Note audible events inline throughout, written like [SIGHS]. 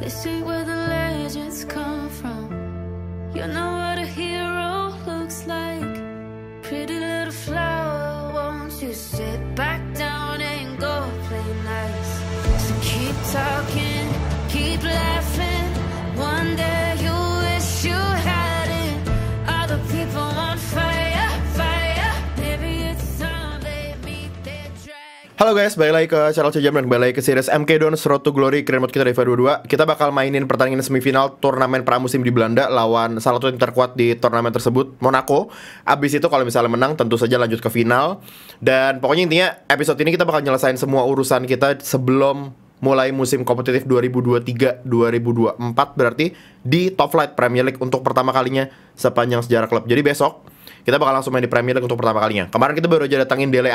This ain't where the legends come from. You're what a hero. Halo guys, balik lagi ke channel Cejam dan balik lagi ke series MK Dons Road to Glory Keren mode kita di 22 Kita bakal mainin pertandingan semifinal turnamen pramusim di Belanda Lawan salah satu yang terkuat di turnamen tersebut, Monaco Abis itu kalau misalnya menang tentu saja lanjut ke final Dan pokoknya intinya episode ini kita bakal nyelesain semua urusan kita sebelum mulai musim kompetitif 2023-2024 Berarti di top flight Premier League untuk pertama kalinya sepanjang sejarah klub Jadi besok kita bakal langsung main di Premier League untuk pertama kalinya. Kemarin kita baru aja datangin Dele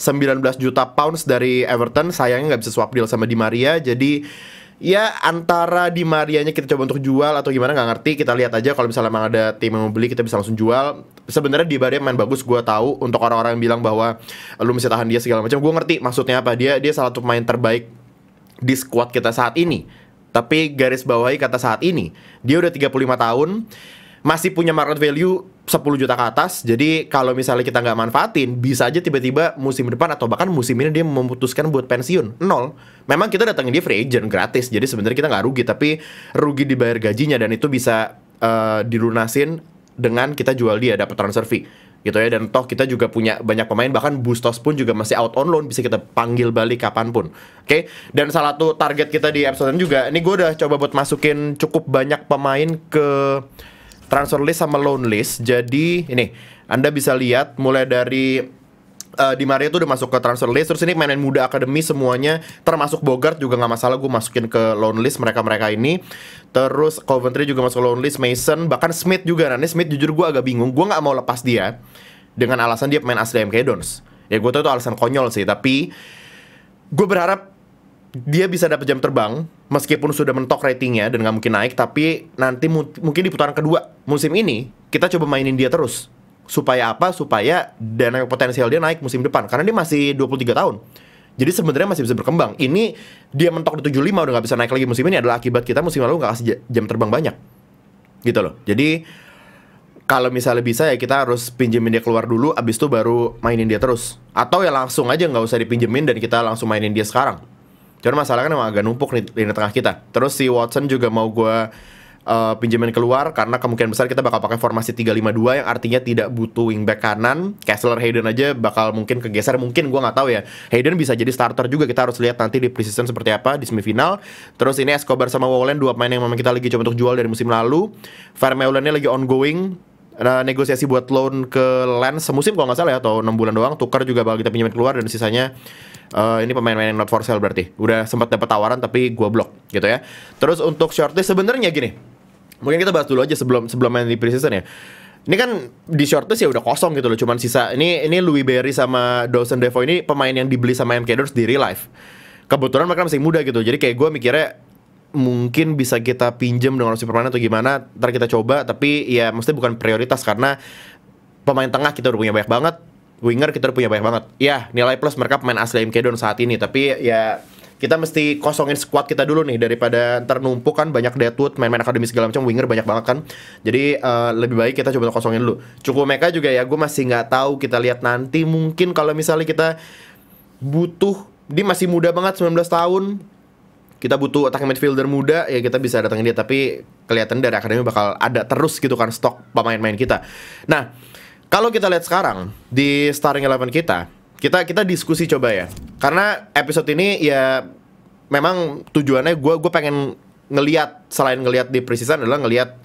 sembilan 19 juta pounds dari Everton. Sayangnya nggak bisa swap deal sama Di Maria. Jadi ya antara di Marianya kita coba untuk jual atau gimana nggak ngerti kita lihat aja kalau misalnya memang ada tim yang mau beli kita bisa langsung jual sebenarnya di Maria main bagus gue tahu untuk orang-orang yang bilang bahwa lu mesti tahan dia segala macam gue ngerti maksudnya apa dia dia salah satu pemain terbaik di squad kita saat ini tapi garis bawahi kata saat ini dia udah 35 tahun masih punya market value 10 juta ke atas. Jadi kalau misalnya kita nggak manfaatin, bisa aja tiba-tiba musim depan atau bahkan musim ini dia memutuskan buat pensiun nol. Memang kita datangin dia free agent gratis, jadi sebenarnya kita nggak rugi, tapi rugi dibayar gajinya dan itu bisa uh, dilunasin dengan kita jual dia dapat transfer fee gitu ya dan toh kita juga punya banyak pemain bahkan Bustos pun juga masih out on loan bisa kita panggil balik kapanpun oke okay? dan salah satu target kita di episode juga ini gue udah coba buat masukin cukup banyak pemain ke transfer list sama loan list. Jadi ini Anda bisa lihat mulai dari uh, Di Maria tuh udah masuk ke transfer list Terus ini main muda akademi semuanya Termasuk Bogart juga nggak masalah Gue masukin ke loan list mereka-mereka ini Terus Coventry juga masuk loan list Mason Bahkan Smith juga Nah ini Smith jujur gue agak bingung Gue nggak mau lepas dia Dengan alasan dia pemain asli MK Dons Ya gue tau itu alasan konyol sih Tapi Gue berharap dia bisa dapat jam terbang meskipun sudah mentok ratingnya dan nggak mungkin naik tapi nanti mu mungkin di putaran kedua musim ini kita coba mainin dia terus supaya apa supaya dana potensial dia naik musim depan karena dia masih 23 tahun jadi sebenarnya masih bisa berkembang ini dia mentok di 75 udah nggak bisa naik lagi musim ini adalah akibat kita musim lalu nggak kasih jam terbang banyak gitu loh jadi kalau misalnya bisa ya kita harus pinjemin dia keluar dulu abis itu baru mainin dia terus atau ya langsung aja nggak usah dipinjemin dan kita langsung mainin dia sekarang cuma masalah kan emang agak numpuk nih di tengah kita. Terus si Watson juga mau gue uh, pinjaman keluar karena kemungkinan besar kita bakal pakai formasi 352 yang artinya tidak butuh wingback kanan. Kessler Hayden aja bakal mungkin kegeser mungkin gue nggak tahu ya. Hayden bisa jadi starter juga kita harus lihat nanti di preseason seperti apa di semifinal. Terus ini Escobar sama Wolen dua pemain yang memang kita lagi coba untuk jual dari musim lalu. Vermeulennya lagi ongoing. Nah, negosiasi buat loan ke Lens semusim kalau nggak salah ya atau enam bulan doang. Tukar juga bakal kita pinjamin keluar dan sisanya uh, ini pemain-pemain not for sale berarti. Udah sempat dapat tawaran tapi gua blok gitu ya. Terus untuk shortlist sebenarnya gini. Mungkin kita bahas dulu aja sebelum sebelum main di preseason ya. Ini kan di shortlist ya udah kosong gitu loh, cuman sisa ini ini Louis Berry sama Dawson Devo ini pemain yang dibeli sama MK Dons di real life. Kebetulan mereka masih muda gitu, jadi kayak gue mikirnya mungkin bisa kita pinjam dengan opsi permanen atau gimana ntar kita coba tapi ya mesti bukan prioritas karena pemain tengah kita udah punya banyak banget winger kita udah punya banyak banget. Ya, nilai plus mereka pemain asli MK Don saat ini, tapi ya kita mesti kosongin squad kita dulu nih daripada ntar numpuk kan banyak deadwood main-main akademi segala macam winger banyak banget kan jadi uh, lebih baik kita coba kosongin dulu cukup mereka juga ya gue masih nggak tahu kita lihat nanti mungkin kalau misalnya kita butuh dia masih muda banget 19 tahun kita butuh attacking midfielder muda ya kita bisa datangin dia tapi kelihatan dari akademi bakal ada terus gitu kan stok pemain-pemain kita. Nah, kalau kita lihat sekarang di starting eleven kita, kita kita diskusi coba ya. Karena episode ini ya memang tujuannya gue gue pengen ngeliat selain ngeliat di precision adalah ngeliat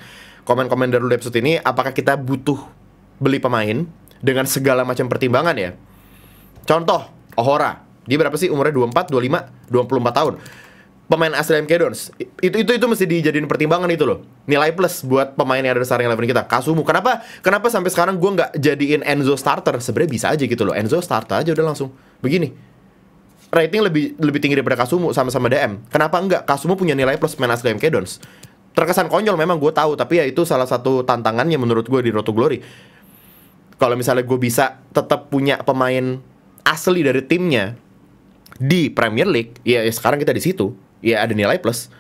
komen-komen dari episode ini apakah kita butuh beli pemain dengan segala macam pertimbangan ya. Contoh, Ohora. Dia berapa sih umurnya 24, 25, 24 tahun pemain asli MK Dons itu itu itu mesti dijadiin pertimbangan itu loh nilai plus buat pemain yang ada di starting eleven kita Kasumu kenapa kenapa sampai sekarang gue nggak jadiin Enzo starter sebenarnya bisa aja gitu loh Enzo starter aja udah langsung begini rating lebih lebih tinggi daripada Kasumu sama-sama DM kenapa enggak Kasumu punya nilai plus pemain asli MK Dons terkesan konyol memang gue tahu tapi ya itu salah satu tantangannya menurut gue di Roto Glory kalau misalnya gue bisa tetap punya pemain asli dari timnya di Premier League ya, ya sekarang kita di situ ya ada nilai plus.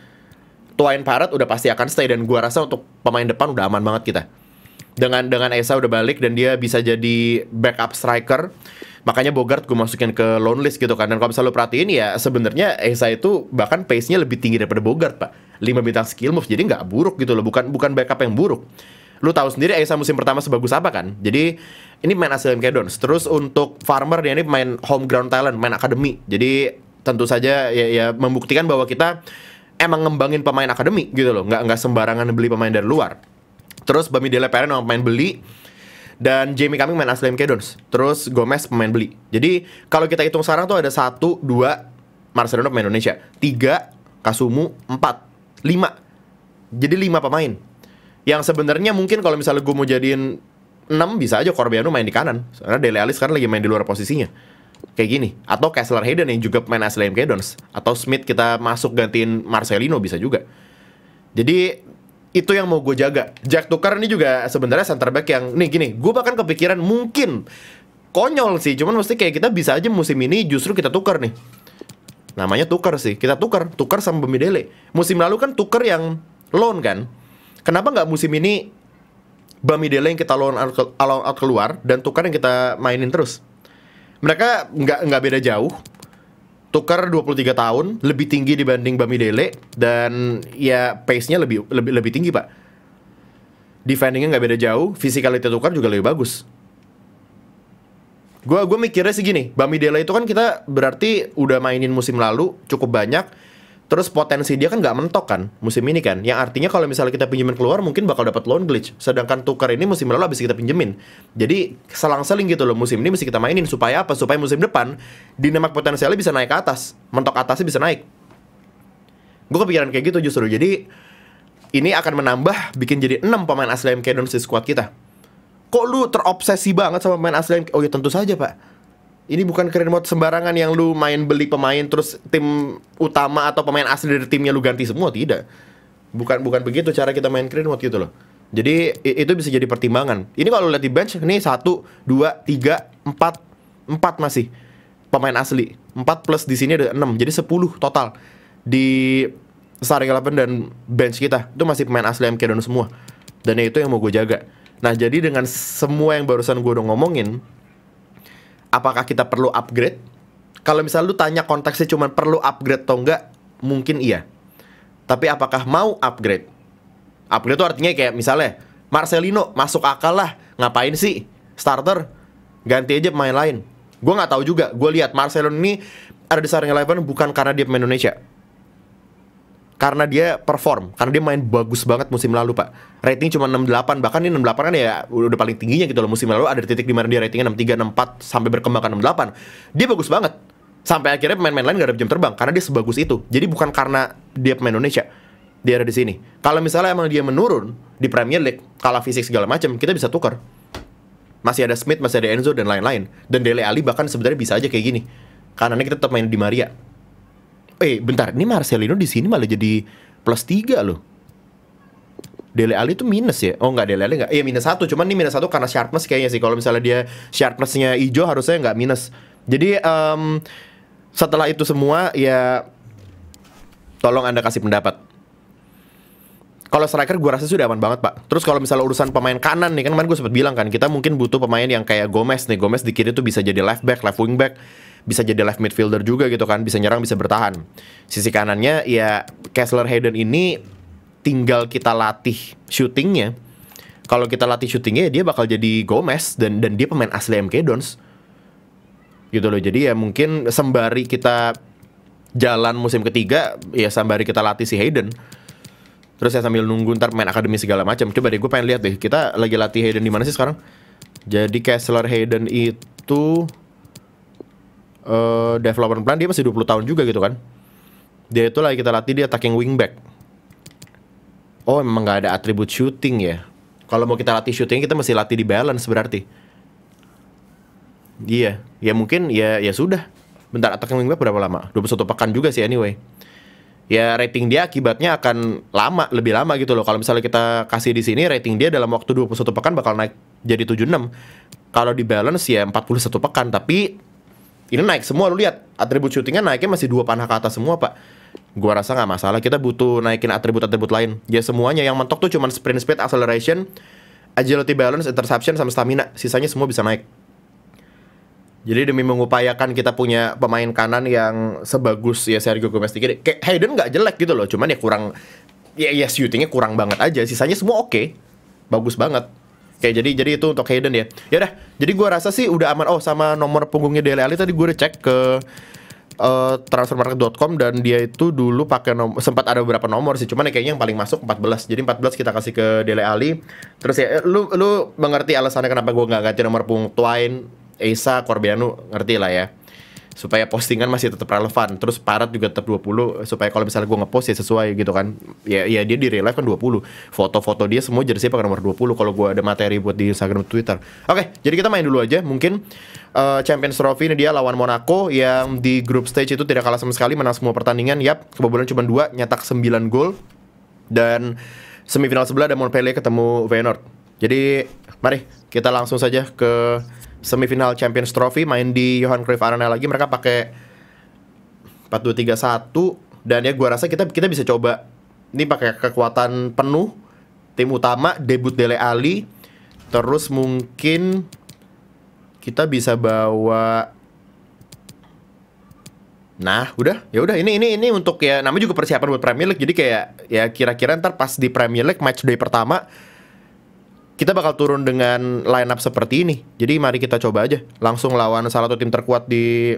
Tuain Parat udah pasti akan stay dan gua rasa untuk pemain depan udah aman banget kita. Dengan dengan Esa udah balik dan dia bisa jadi backup striker. Makanya Bogart gue masukin ke loan list gitu kan. Dan kalau misalnya lo perhatiin ya sebenarnya Esa itu bahkan pace-nya lebih tinggi daripada Bogart, Pak. 5 bintang skill move jadi nggak buruk gitu loh, bukan bukan backup yang buruk. Lu tahu sendiri Esa musim pertama sebagus apa kan? Jadi ini main asal Kedons. Terus untuk Farmer dia ini main home ground talent, main akademi. Jadi tentu saja ya, ya membuktikan bahwa kita emang ngembangin pemain akademi gitu loh, nggak nggak sembarangan beli pemain dari luar. Terus Bami Dele Peren memang pemain beli dan Jamie Cumming main asli Kedons. Terus Gomez pemain beli. Jadi kalau kita hitung sekarang tuh ada satu dua Marcelino pemain Indonesia, tiga Kasumu, empat lima Jadi lima pemain. Yang sebenarnya mungkin kalau misalnya gue mau jadiin enam bisa aja Corbiano main di kanan. Karena Dele Alli sekarang lagi main di luar posisinya kayak gini atau Kessler Hayden yang juga pemain asli MK Dons atau Smith kita masuk gantiin Marcelino bisa juga jadi itu yang mau gue jaga Jack Tucker ini juga sebenarnya center back yang nih gini gue bahkan kepikiran mungkin konyol sih cuman mesti kayak kita bisa aja musim ini justru kita tukar nih namanya tukar sih kita tukar tukar sama Bemidele musim lalu kan tukar yang loan kan kenapa nggak musim ini Bamidele yang kita loan out keluar dan tukar yang kita mainin terus mereka nggak nggak beda jauh tukar 23 tahun lebih tinggi dibanding Dele dan ya pace-nya lebih lebih lebih tinggi pak defendingnya nggak beda jauh Fisikalitas tukar juga lebih bagus gue gue mikirnya segini. Bami Dele itu kan kita berarti udah mainin musim lalu cukup banyak Terus potensi dia kan nggak mentok kan musim ini kan. Yang artinya kalau misalnya kita pinjemin keluar mungkin bakal dapat loan glitch. Sedangkan tukar ini musim lalu habis kita pinjemin. Jadi selang-seling gitu loh musim ini mesti kita mainin supaya apa? Supaya musim depan dinamak potensialnya bisa naik ke atas. Mentok atasnya bisa naik. Gue kepikiran kayak gitu justru. Jadi ini akan menambah bikin jadi 6 pemain asli MK Dons di squad kita. Kok lu terobsesi banget sama pemain asli MK? Oh ya tentu saja, Pak ini bukan keren mode sembarangan yang lu main beli pemain terus tim utama atau pemain asli dari timnya lu ganti semua tidak bukan bukan begitu cara kita main keren mode gitu loh jadi itu bisa jadi pertimbangan ini kalau lihat di bench ini satu dua tiga empat empat masih pemain asli empat plus di sini ada enam jadi sepuluh total di starting eleven dan bench kita itu masih pemain asli MK dan semua dan itu yang mau gue jaga nah jadi dengan semua yang barusan gue udah ngomongin apakah kita perlu upgrade? Kalau misalnya lu tanya konteksnya cuma perlu upgrade atau enggak, mungkin iya. Tapi apakah mau upgrade? Upgrade itu artinya kayak misalnya Marcelino masuk akal lah, ngapain sih starter? Ganti aja pemain lain. Gue nggak tahu juga. Gue lihat Marcelino ini ada di starting eleven bukan karena dia pemain Indonesia karena dia perform, karena dia main bagus banget musim lalu, Pak. Rating cuma 68, bahkan ini 68 kan ya udah paling tingginya gitu loh musim lalu ada titik di mana dia ratingnya 63, 64 sampai berkembang ke 68. Dia bagus banget. Sampai akhirnya pemain-pemain lain gak ada jam terbang karena dia sebagus itu. Jadi bukan karena dia pemain Indonesia, dia ada di sini. Kalau misalnya emang dia menurun di Premier League, kalah fisik segala macam, kita bisa tukar. Masih ada Smith, masih ada Enzo dan lain-lain. Dan Dele Ali bahkan sebenarnya bisa aja kayak gini. Karena kita tetap main di Maria eh bentar ini Marcelino di sini malah jadi plus tiga loh Dele Ali tuh minus ya? Oh nggak Dele Alli nggak? Iya minus satu. Cuman ini minus satu karena sharpness kayaknya sih. Kalau misalnya dia sharpnessnya hijau harusnya nggak minus. Jadi um, setelah itu semua ya tolong anda kasih pendapat. Kalau striker gue rasa sudah aman banget pak. Terus kalau misalnya urusan pemain kanan nih kan kemarin gue sempat bilang kan kita mungkin butuh pemain yang kayak Gomez nih. Gomez di kiri tuh bisa jadi left back, left wing back bisa jadi left midfielder juga gitu kan, bisa nyerang, bisa bertahan. Sisi kanannya ya Kessler Hayden ini tinggal kita latih shootingnya. Kalau kita latih shootingnya dia bakal jadi Gomez dan dan dia pemain asli MK Dons. Gitu loh. Jadi ya mungkin sembari kita jalan musim ketiga ya sembari kita latih si Hayden. Terus ya sambil nunggu ntar main akademi segala macam. Coba deh gue pengen lihat deh kita lagi latih Hayden di mana sih sekarang? Jadi Kessler Hayden itu uh, development plan dia masih 20 tahun juga gitu kan. Dia itu lagi kita latih dia attacking wingback. Oh emang gak ada atribut shooting ya. Kalau mau kita latih shooting kita masih latih di balance berarti. Iya, ya mungkin ya ya sudah. Bentar attacking wingback berapa lama? 21 pekan juga sih anyway. Ya rating dia akibatnya akan lama, lebih lama gitu loh. Kalau misalnya kita kasih di sini rating dia dalam waktu 21 pekan bakal naik jadi 76. Kalau di balance ya 41 pekan, tapi ini naik semua lu lihat atribut syutingnya naiknya masih dua panah ke atas semua pak gua rasa nggak masalah kita butuh naikin atribut-atribut lain ya semuanya yang mentok tuh cuman sprint speed acceleration agility balance interception sama stamina sisanya semua bisa naik jadi demi mengupayakan kita punya pemain kanan yang sebagus ya Sergio Gomez dikit kayak Hayden nggak jelek gitu loh cuman ya kurang ya ya shootingnya kurang banget aja sisanya semua oke okay. bagus banget Oke, jadi jadi itu untuk Hayden ya. Ya udah, jadi gua rasa sih udah aman. Oh, sama nomor punggungnya Dele Ali tadi gua udah cek ke uh, eh, transfermarket.com dan dia itu dulu pakai nomor sempat ada beberapa nomor sih, cuman ya kayaknya yang paling masuk 14. Jadi 14 kita kasih ke Dele Ali Terus ya lu lu mengerti alasannya kenapa gue nggak ganti nomor punggung Twine, Esa, Corbiano, ngerti lah ya supaya postingan masih tetap relevan terus parat juga tetap 20 supaya kalau misalnya gue ngepost ya sesuai gitu kan ya ya dia di real life kan 20 foto-foto dia semua jersey pakai nomor 20 kalau gue ada materi buat di Instagram Twitter oke okay, jadi kita main dulu aja mungkin uh, Champions Trophy ini dia lawan Monaco yang di group stage itu tidak kalah sama sekali menang semua pertandingan yap kebobolan cuma dua nyetak 9 gol dan semifinal sebelah ada Montpellier ketemu Feyenoord jadi mari kita langsung saja ke semifinal Champions Trophy main di Johan Cruyff Arena lagi mereka pakai 4 3 1 dan ya gua rasa kita kita bisa coba ini pakai kekuatan penuh tim utama debut Dele Ali terus mungkin kita bisa bawa Nah, udah, ya udah. Ini ini ini untuk ya namanya juga persiapan buat Premier League. Jadi kayak ya kira-kira ntar pas di Premier League match day pertama kita bakal turun dengan line up seperti ini. Jadi mari kita coba aja. Langsung lawan salah satu tim terkuat di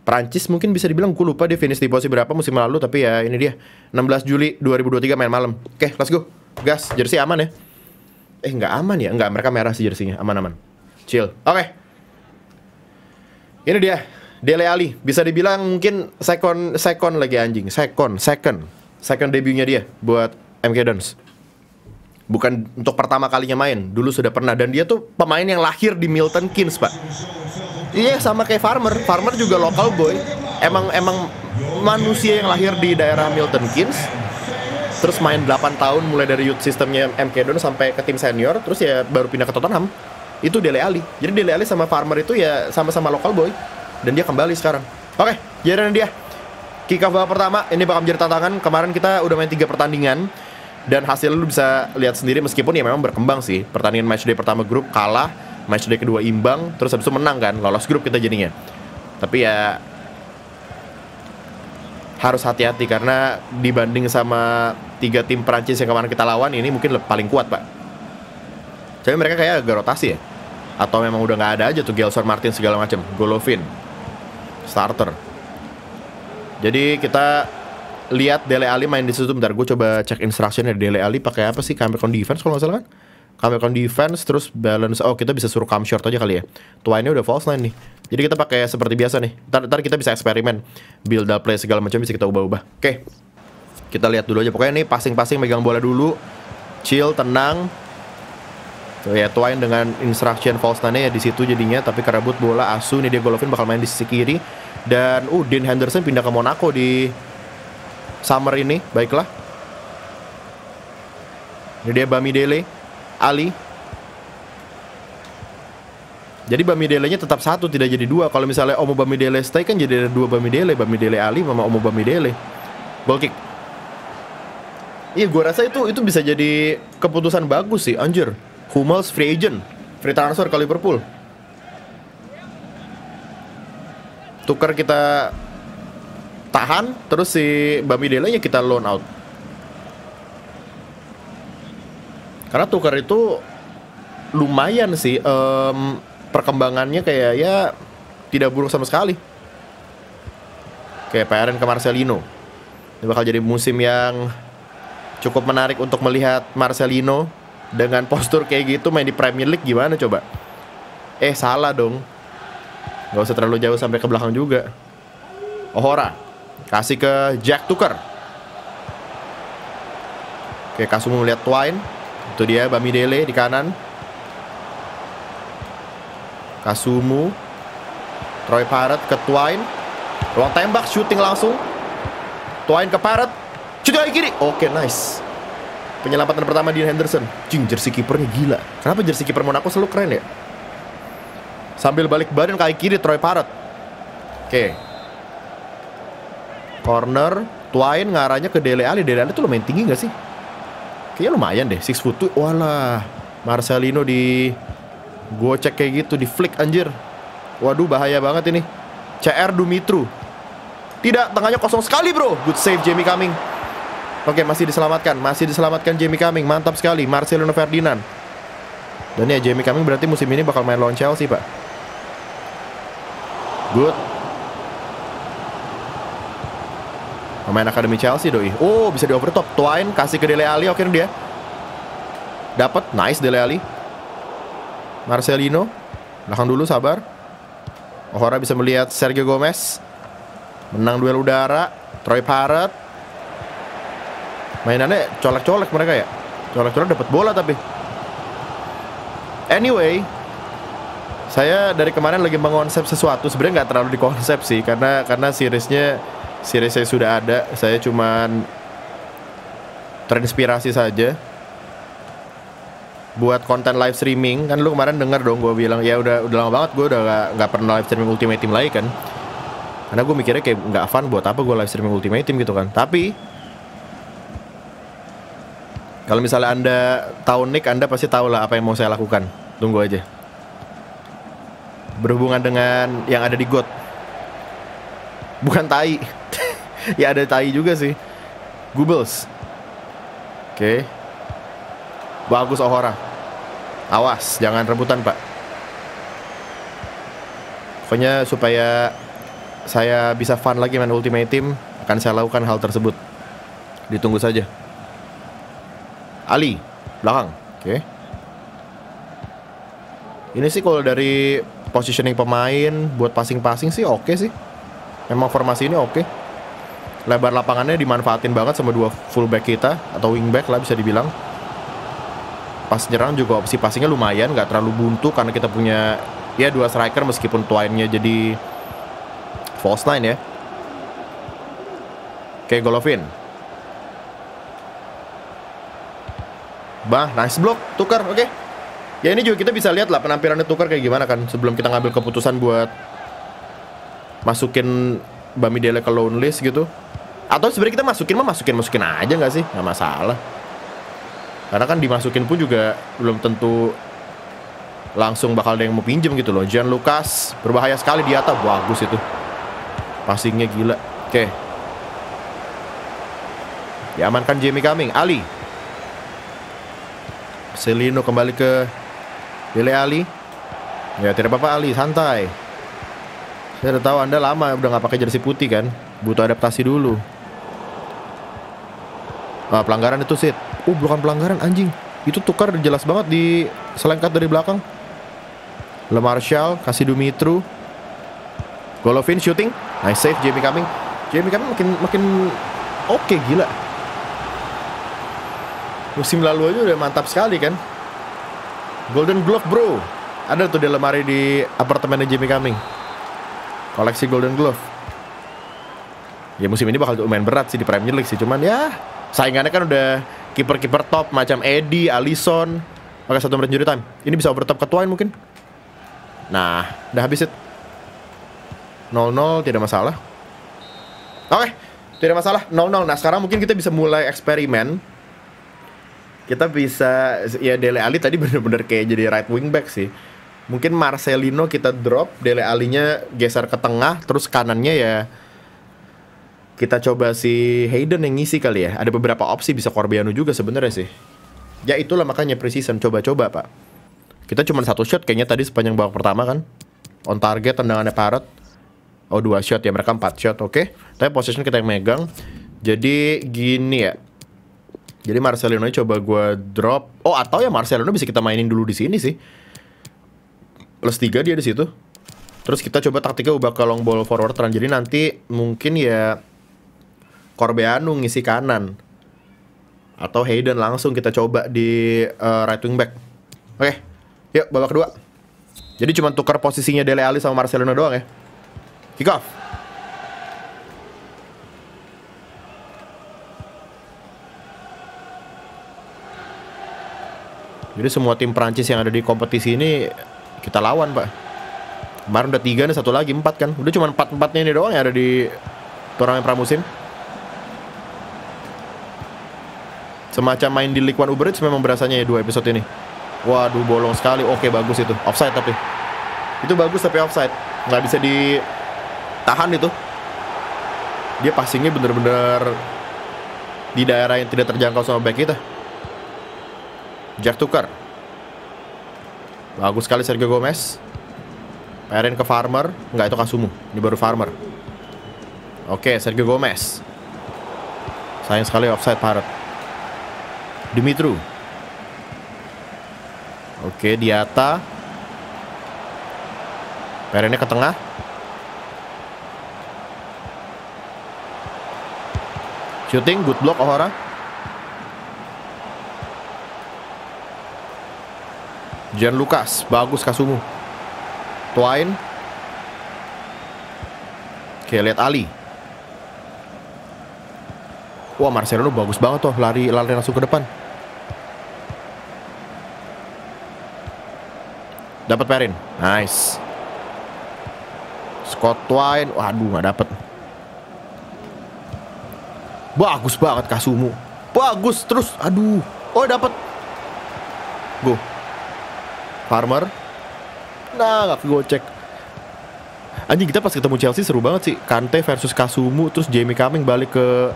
Prancis mungkin bisa dibilang gue lupa dia finish di posisi berapa musim lalu tapi ya ini dia 16 Juli 2023 main malam. Oke, okay, let's go. Gas, jersey aman ya. Eh nggak aman ya, nggak mereka merah sih jersinya, aman-aman. Chill. Oke. Okay. Ini dia Dele Ali. Bisa dibilang mungkin second second lagi anjing, second second second debutnya dia buat MK Dons bukan untuk pertama kalinya main dulu sudah pernah dan dia tuh pemain yang lahir di Milton Keynes pak iya sama kayak Farmer Farmer juga local boy emang emang manusia yang lahir di daerah Milton Keynes terus main 8 tahun mulai dari youth sistemnya MK Don sampai ke tim senior terus ya baru pindah ke Tottenham itu Dele Ali jadi Dele Ali sama Farmer itu ya sama-sama local boy dan dia kembali sekarang oke okay, jadi dia kick off pertama ini bakal menjadi tantangan kemarin kita udah main tiga pertandingan dan hasilnya lu bisa lihat sendiri meskipun ya memang berkembang sih pertandingan matchday pertama grup kalah matchday kedua imbang terus habis itu menang kan lolos grup kita jadinya tapi ya harus hati-hati karena dibanding sama tiga tim Perancis yang kemarin kita lawan ini mungkin paling kuat pak tapi mereka kayak agak rotasi ya atau memang udah gak ada aja tuh Gelson Martin segala macam Golovin starter jadi kita lihat Dele Ali main di situ bentar gue coba cek instruction dari Dele Ali pakai apa sih Cameron defense kalau nggak salah kan Cameron defense terus balance oh kita bisa suruh come short aja kali ya ini udah false line nih jadi kita pakai seperti biasa nih ntar, ntar kita bisa eksperimen build up play segala macam bisa kita ubah-ubah oke kita lihat dulu aja pokoknya ini passing-passing megang bola dulu chill tenang Tuh ya Twain dengan instruction false nanya ya di situ jadinya tapi kerebut bola Asu nih dia Golovin bakal main di sisi kiri dan uh Dean Henderson pindah ke Monaco di summer ini. Baiklah. Ini dia Bamidele, Ali. Jadi Dele-nya tetap satu, tidak jadi dua. Kalau misalnya Omo Bamidele stay kan jadi ada dua Bamidele, Bamidele Ali sama Omo Bamidele. Goal kick. Iya, gue rasa itu itu bisa jadi keputusan bagus sih, anjir. Hummels free agent, free transfer ke Liverpool. Tukar kita tahan terus si Dela ya kita loan out karena tukar itu lumayan sih um, perkembangannya kayak ya tidak buruk sama sekali kayak PRN ke Marcelino ini bakal jadi musim yang cukup menarik untuk melihat Marcelino dengan postur kayak gitu main di Premier League gimana coba eh salah dong nggak usah terlalu jauh sampai ke belakang juga Ohora Kasih ke Jack Tucker. Oke, Kasumu melihat Twine. Itu dia Bami Dele di kanan. Kasumu. Troy Parrot ke Twine. Ruang tembak, shooting langsung. Twine ke Parrot, Shooting lagi kiri. Oke, nice. Penyelamatan pertama Dean Henderson. cing jersey kipernya gila. Kenapa jersey kiper Monaco selalu keren ya? Sambil balik badan kaki kiri Troy Parrot, Oke, Corner, Twain ngarahnya ke Dele Alli. Dele Alli tuh lumayan tinggi gak sih? Kayaknya lumayan deh, 6 foot 2. Walah, Marcelino di gocek kayak gitu, di flick anjir. Waduh, bahaya banget ini. CR Dumitru. Tidak, tengahnya kosong sekali bro. Good save Jamie Cumming. Oke, masih diselamatkan. Masih diselamatkan Jamie Cumming. Mantap sekali. Marcelino Ferdinand. Dan ya, Jamie Cumming berarti musim ini bakal main lawan Chelsea, Pak. Good. Pemain akademi Chelsea doi. Oh, bisa di overtop. Tuain kasih ke Dele Alli akhirnya dia. Dapat, nice Dele Alli. Marcelino. Belakang dulu sabar. Ohora bisa melihat Sergio Gomez. Menang duel udara. Troy Parrott. Mainannya colek-colek mereka ya. Colek-colek dapat bola tapi. Anyway, saya dari kemarin lagi mengonsep sesuatu sebenarnya nggak terlalu dikonsep sih karena karena seriesnya series saya sudah ada saya cuma terinspirasi saja buat konten live streaming kan lu kemarin denger dong gue bilang ya udah udah lama banget gue udah gak, gak pernah live streaming Ultimate Team lagi kan karena gue mikirnya kayak nggak fun buat apa gue live streaming Ultimate Team gitu kan tapi kalau misalnya anda tahu nick anda pasti tahu lah apa yang mau saya lakukan tunggu aja berhubungan dengan yang ada di God bukan tai ya ada tai juga sih. Goobles. Oke. Okay. Bagus Ohora. Awas, jangan rebutan, Pak. Pokoknya supaya saya bisa fun lagi main Ultimate Team, akan saya lakukan hal tersebut. Ditunggu saja. Ali, belakang. Oke. Okay. Ini sih kalau dari positioning pemain buat passing-passing sih oke okay sih. Memang formasi ini oke. Okay lebar lapangannya dimanfaatin banget sama dua fullback kita atau wingback lah bisa dibilang pas nyerang juga opsi passingnya lumayan nggak terlalu buntu karena kita punya ya dua striker meskipun twine-nya jadi false line ya oke Golovin bah nice block tukar oke okay. ya ini juga kita bisa lihat lah penampilannya tukar kayak gimana kan sebelum kita ngambil keputusan buat masukin Dele ke loan list gitu atau sebenarnya kita masukin mah masukin masukin aja nggak sih? Nggak masalah. Karena kan dimasukin pun juga belum tentu langsung bakal ada yang mau pinjem gitu loh. Jean Lukas berbahaya sekali di atas. Bagus itu. Passingnya gila. Oke. Okay. Diamankan Jamie Kaming Ali. Celino kembali ke Dele Ali. Ya tidak apa-apa Ali, santai. Saya udah tahu Anda lama udah nggak pakai jersey putih kan. Butuh adaptasi dulu. Nah, pelanggaran itu sit. Uh, bukan pelanggaran anjing. Itu tukar jelas banget di selengkat dari belakang. Le Marshall kasih Dumitru. Golovin shooting. Nice save Jamie Cumming. Jamie Cumming makin makin oke okay, gila. Musim lalu aja udah mantap sekali kan. Golden Glove bro. Ada tuh di lemari di apartemen Jimmy Cumming. Koleksi Golden Glove ya musim ini bakal main berat sih di Premier League sih cuman ya saingannya kan udah kiper-kiper top macam Eddie, Alison, maka satu menit juri time. Ini bisa overtop ke Twine mungkin. Nah, udah habis it. 0-0 tidak masalah. Oke, tidak masalah 0-0. Nah, sekarang mungkin kita bisa mulai eksperimen. Kita bisa ya Dele Ali tadi [LAUGHS] bener-bener kayak jadi right wing back sih. Mungkin Marcelino kita drop, Dele Alinya geser ke tengah, terus kanannya ya kita coba si Hayden yang ngisi kali ya. Ada beberapa opsi bisa Corbiano juga sebenarnya sih. Ya itulah makanya precision coba-coba pak. Kita cuma satu shot kayaknya tadi sepanjang babak pertama kan. On target tendangannya Parrot. Oh dua shot ya mereka empat shot oke. Okay. Tapi possession kita yang megang. Jadi gini ya. Jadi Marcelino coba gue drop. Oh atau ya Marcelino bisa kita mainin dulu di sini sih. Plus tiga dia di situ. Terus kita coba taktiknya ubah ke long ball forward run. Jadi nanti mungkin ya Corbeanu ngisi kanan atau Hayden langsung kita coba di uh, right wing back. Oke, okay. yuk babak kedua. Jadi cuma tukar posisinya Dele Alli sama Marcelino doang ya. Kick off. Jadi semua tim Prancis yang ada di kompetisi ini kita lawan, Pak. Kemarin udah tiga nih, satu lagi empat kan. Udah cuma empat empatnya ini doang yang ada di turnamen pramusim. Semacam main di League One Uber Eats memang berasanya ya dua episode ini. Waduh, bolong sekali. Oke, bagus itu. Offside tapi. Itu bagus tapi offside. Nggak bisa ditahan itu. Dia passingnya bener-bener di daerah yang tidak terjangkau sama back kita. Jack Tucker. Bagus sekali Sergio Gomez. Perin ke Farmer. Nggak, itu Kasumu. Ini baru Farmer. Oke, Sergio Gomez. Sayang sekali offside Parrot. Dimitru. Oke, Diata. Perennya ke tengah. Shooting, good block Ohara. Jan Lukas, bagus Kasumu. Twain. Oke, lihat Ali. Wah, Marcelo bagus banget tuh lari lari langsung ke depan. Dapat Perin. Nice. Scott Twine. Waduh, nggak dapat. Bagus banget Kasumu. Bagus terus. Aduh. Oh, dapet. Go. Farmer. Nah, gak gocek. Anjing kita pas ketemu Chelsea seru banget sih. Kante versus Kasumu terus Jamie Coming balik ke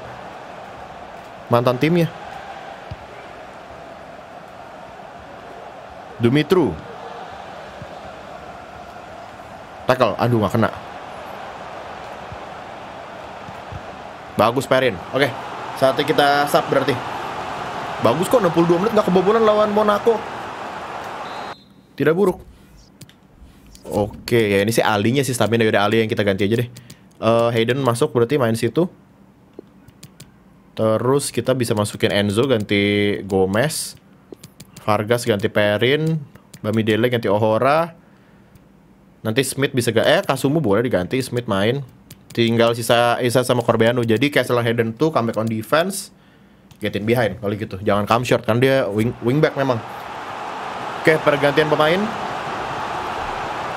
mantan timnya. Dumitru Tackle, aduh nggak kena. Bagus Perin. Oke, saatnya kita sub berarti. Bagus kok 62 menit gak kebobolan lawan Monaco. Tidak buruk. Oke, ya ini sih alinya sih stamina udah Ali yang kita ganti aja deh. Uh, Hayden masuk berarti main situ. Terus kita bisa masukin Enzo ganti Gomez. Vargas ganti Perin, Bamidele ganti Ohora. Nanti Smith bisa gak eh Kasumu boleh diganti Smith main. Tinggal sisa Isa sama Corbeanu, Jadi Castle Hayden tuh comeback on defense in behind kalau gitu. Jangan come short kan dia wing wingback memang. Oke, pergantian pemain.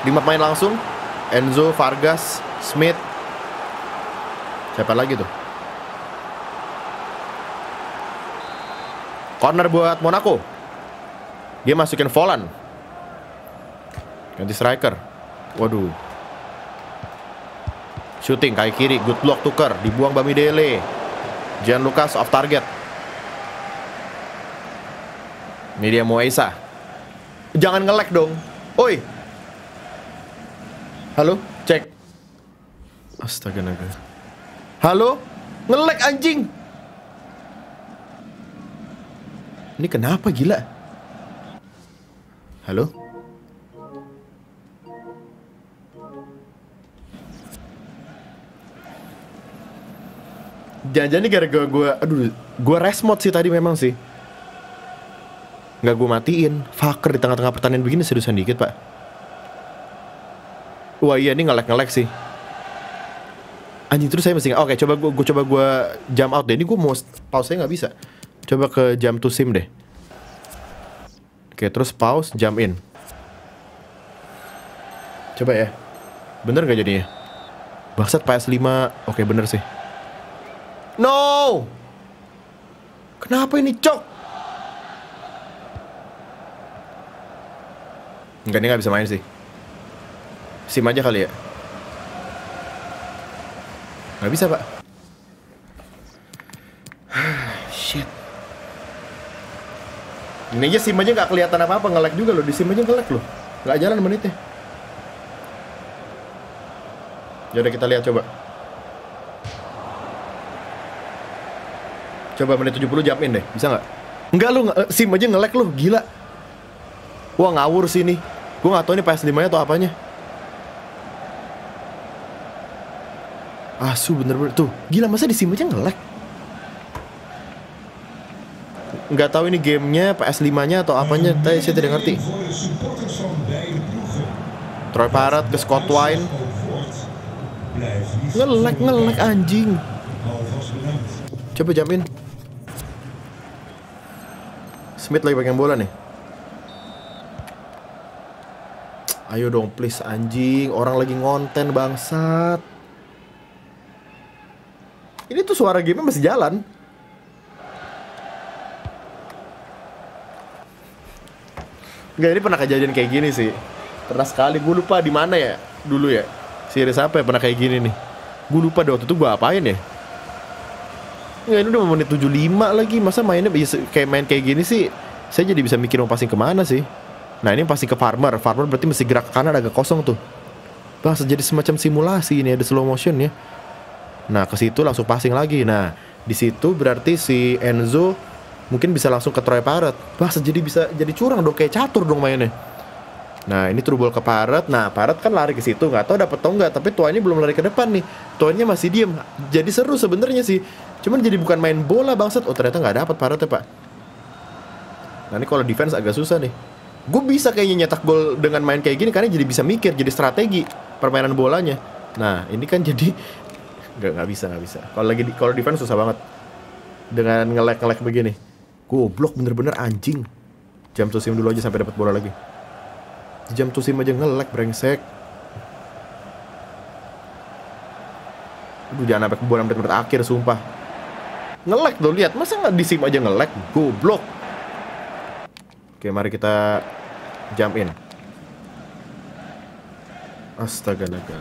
Lima pemain langsung. Enzo, Vargas, Smith. Siapa lagi tuh? Corner buat Monaco. Dia masukin Volan. Ganti striker. Waduh. Shooting kaki kiri, good block tuker, dibuang Bamidele. Jan Lucas off target. Ini dia Moesa. Jangan ngelek dong. Oi. Halo, cek. Astaga naga. Halo? Ngelek anjing. Ini kenapa gila? Halo? Jangan-jangan ini gara-gara gue, aduh, gue resmod sih tadi memang sih. Nggak gue matiin, fucker di tengah-tengah pertandingan begini seriusan dikit pak. Wah iya ini ngelek-ngelek sih. Anjing terus saya mesti, oke coba gue, gue coba gue jam out deh. Ini gue mau pause nya nggak bisa. Coba ke jam to sim deh. Oke terus pause, jump in. Coba ya. Bener gak jadinya? Bangsat PS5. Oke, bener sih. No. Kenapa ini, Cok? Enggak, ini nggak bisa main sih. Sim aja kali ya. Gak bisa, Pak. [SIGHS] Shit. Ini aja sim aja nggak kelihatan apa-apa, ngelek juga loh. Di sim aja ngelek loh. Gak jalan menitnya. Jadi kita lihat coba. Coba menit 70 jamin deh, bisa nggak? Enggak lu, eh, SIM aja ngelek lu, gila. Wah ngawur sih ini. Gue nggak tahu ini PS5 nya atau apanya. Asu bener-bener tuh, gila masa di SIM aja ngelek. Nggak tahu ini gamenya PS5 nya atau apanya, tapi saya tidak ngerti. Troy Parrot ke Scott Wine. Ngelek ngelek anjing. Coba jamin. Smith lagi pegang bola nih. Ayo dong please anjing, orang lagi ngonten bangsat. Ini tuh suara game masih jalan. Enggak, ini pernah kejadian kayak gini sih. Pernah sekali, gue lupa di mana ya dulu ya. Series apa ya pernah kayak gini nih. Gue lupa deh waktu itu gue apain ya. Nggak, iya, ini udah menit 75 lagi. Masa mainnya kayak main kayak gini sih? Saya jadi bisa mikir mau passing kemana sih? Nah, ini pasti ke farmer. Farmer berarti mesti gerak ke kanan agak kosong tuh. Bahasa jadi semacam simulasi ini ada slow motion ya. Nah, ke situ langsung passing lagi. Nah, di situ berarti si Enzo mungkin bisa langsung ke Troy Parrot. Bahasa jadi bisa jadi curang dong kayak catur dong mainnya. Nah ini trouble ke Parrot Nah Parrot kan lari ke situ nggak tahu dapet atau nggak. Tapi tuanya belum lari ke depan nih. tuanya masih diem. Jadi seru sebenarnya sih. Cuman jadi bukan main bola bangsat. Oh ternyata nggak dapat ya pak. Nah ini kalau defense agak susah nih. Gue bisa kayaknya nyetak gol dengan main kayak gini karena jadi bisa mikir, jadi strategi permainan bolanya. Nah ini kan jadi [LAUGHS] nggak nggak bisa nggak bisa. Kalau lagi kalau defense susah banget dengan ngelek ngelek begini. Goblok bener-bener anjing. Jam tusim dulu aja sampai dapat bola lagi. Jam tusim aja ngelek brengsek. Aduh jangan sampai kebobolan menit-menit akhir sumpah. Ngelek tuh lihat, masa nggak disimak aja ngelek? Goblok. Oke, mari kita jump in. Astaga naga.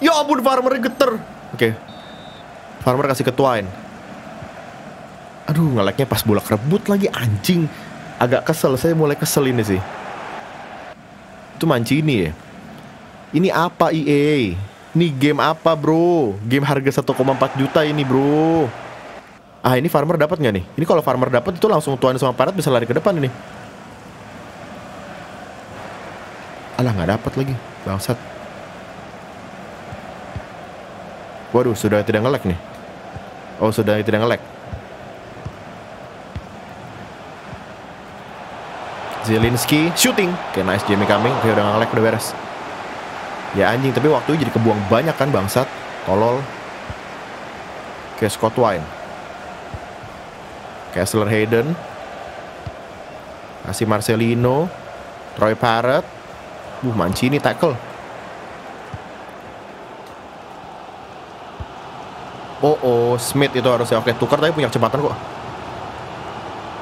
Ya ampun farmer geter. Oke. Farmer kasih ketuain. Aduh, ngeleknya pas bolak rebut lagi anjing. Agak kesel, saya mulai kesel ini sih. Itu Mancini ya. Ini apa EA? E? Ini game apa bro? Game harga 1,4 juta ini bro. Ah ini farmer dapat nggak nih? Ini kalau farmer dapat itu langsung tuan sama parat bisa lari ke depan ini. Alah nggak dapat lagi, bangsat. Waduh sudah tidak ngelek nih. Oh sudah tidak ngelek. Zielinski shooting. Oke okay, nice Jamie Coming. Oke okay, udah ngelek udah beres. Ya anjing, tapi waktu jadi kebuang banyak kan bangsat. Tolol. Oke, Scott Wine. Kessler Hayden. Kasih Marcelino. Troy Parrott. Uh, Mancini tackle. Oh, oh, Smith itu harusnya oke tukar tapi punya kecepatan kok.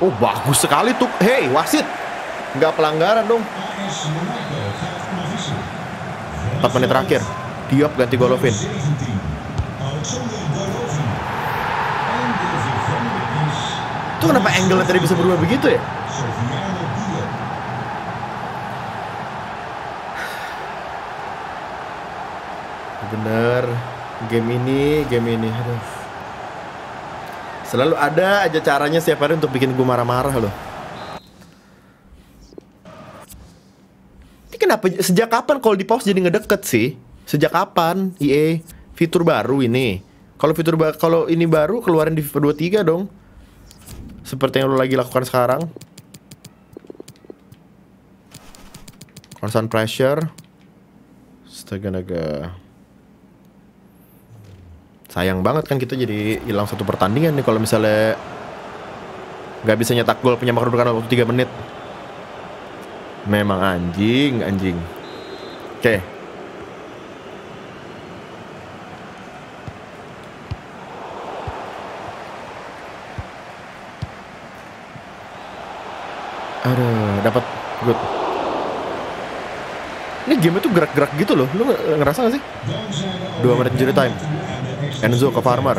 Oh, bagus sekali tuh. Hey, wasit. Nggak pelanggaran dong. 4 menit terakhir Diop ganti Golovin itu kenapa angle tadi bisa berubah begitu ya bener game ini game ini aduh selalu ada aja caranya siapa hari untuk bikin gue marah-marah loh kenapa sejak kapan kalau di pause jadi ngedeket sih? Sejak kapan IE iya. fitur baru ini? Kalau fitur ba kalau ini baru keluarin di FIFA 23 dong. Seperti yang lo lagi lakukan sekarang. Constant pressure. Astaga naga. Sayang banget kan kita jadi hilang satu pertandingan nih kalau misalnya nggak bisa nyetak gol penyamakan waktu 3 menit. Memang anjing, anjing. Oke. Okay. Aduh, dapat good. Ini game itu gerak-gerak gitu loh. Lu ngerasa gak sih? dua menit injury time. Enzo ke Farmer.